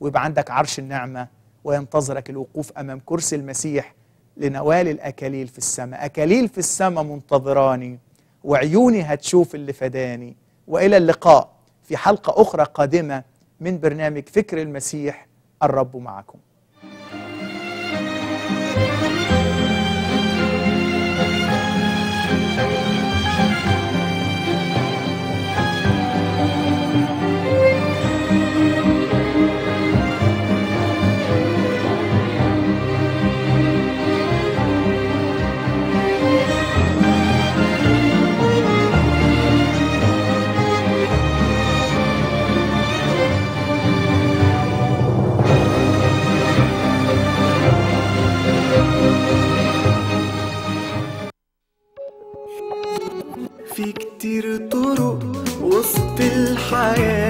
Speaker 1: ويبقى عندك عرش النعمة وينتظرك الوقوف أمام كرسي المسيح لنوال الأكاليل في السماء أكاليل في السماء منتظراني وعيوني هتشوف اللي فداني وإلى اللقاء في حلقة أخرى قادمة من برنامج فكر المسيح الرب معكم
Speaker 3: في كتير طرق وسط الحياه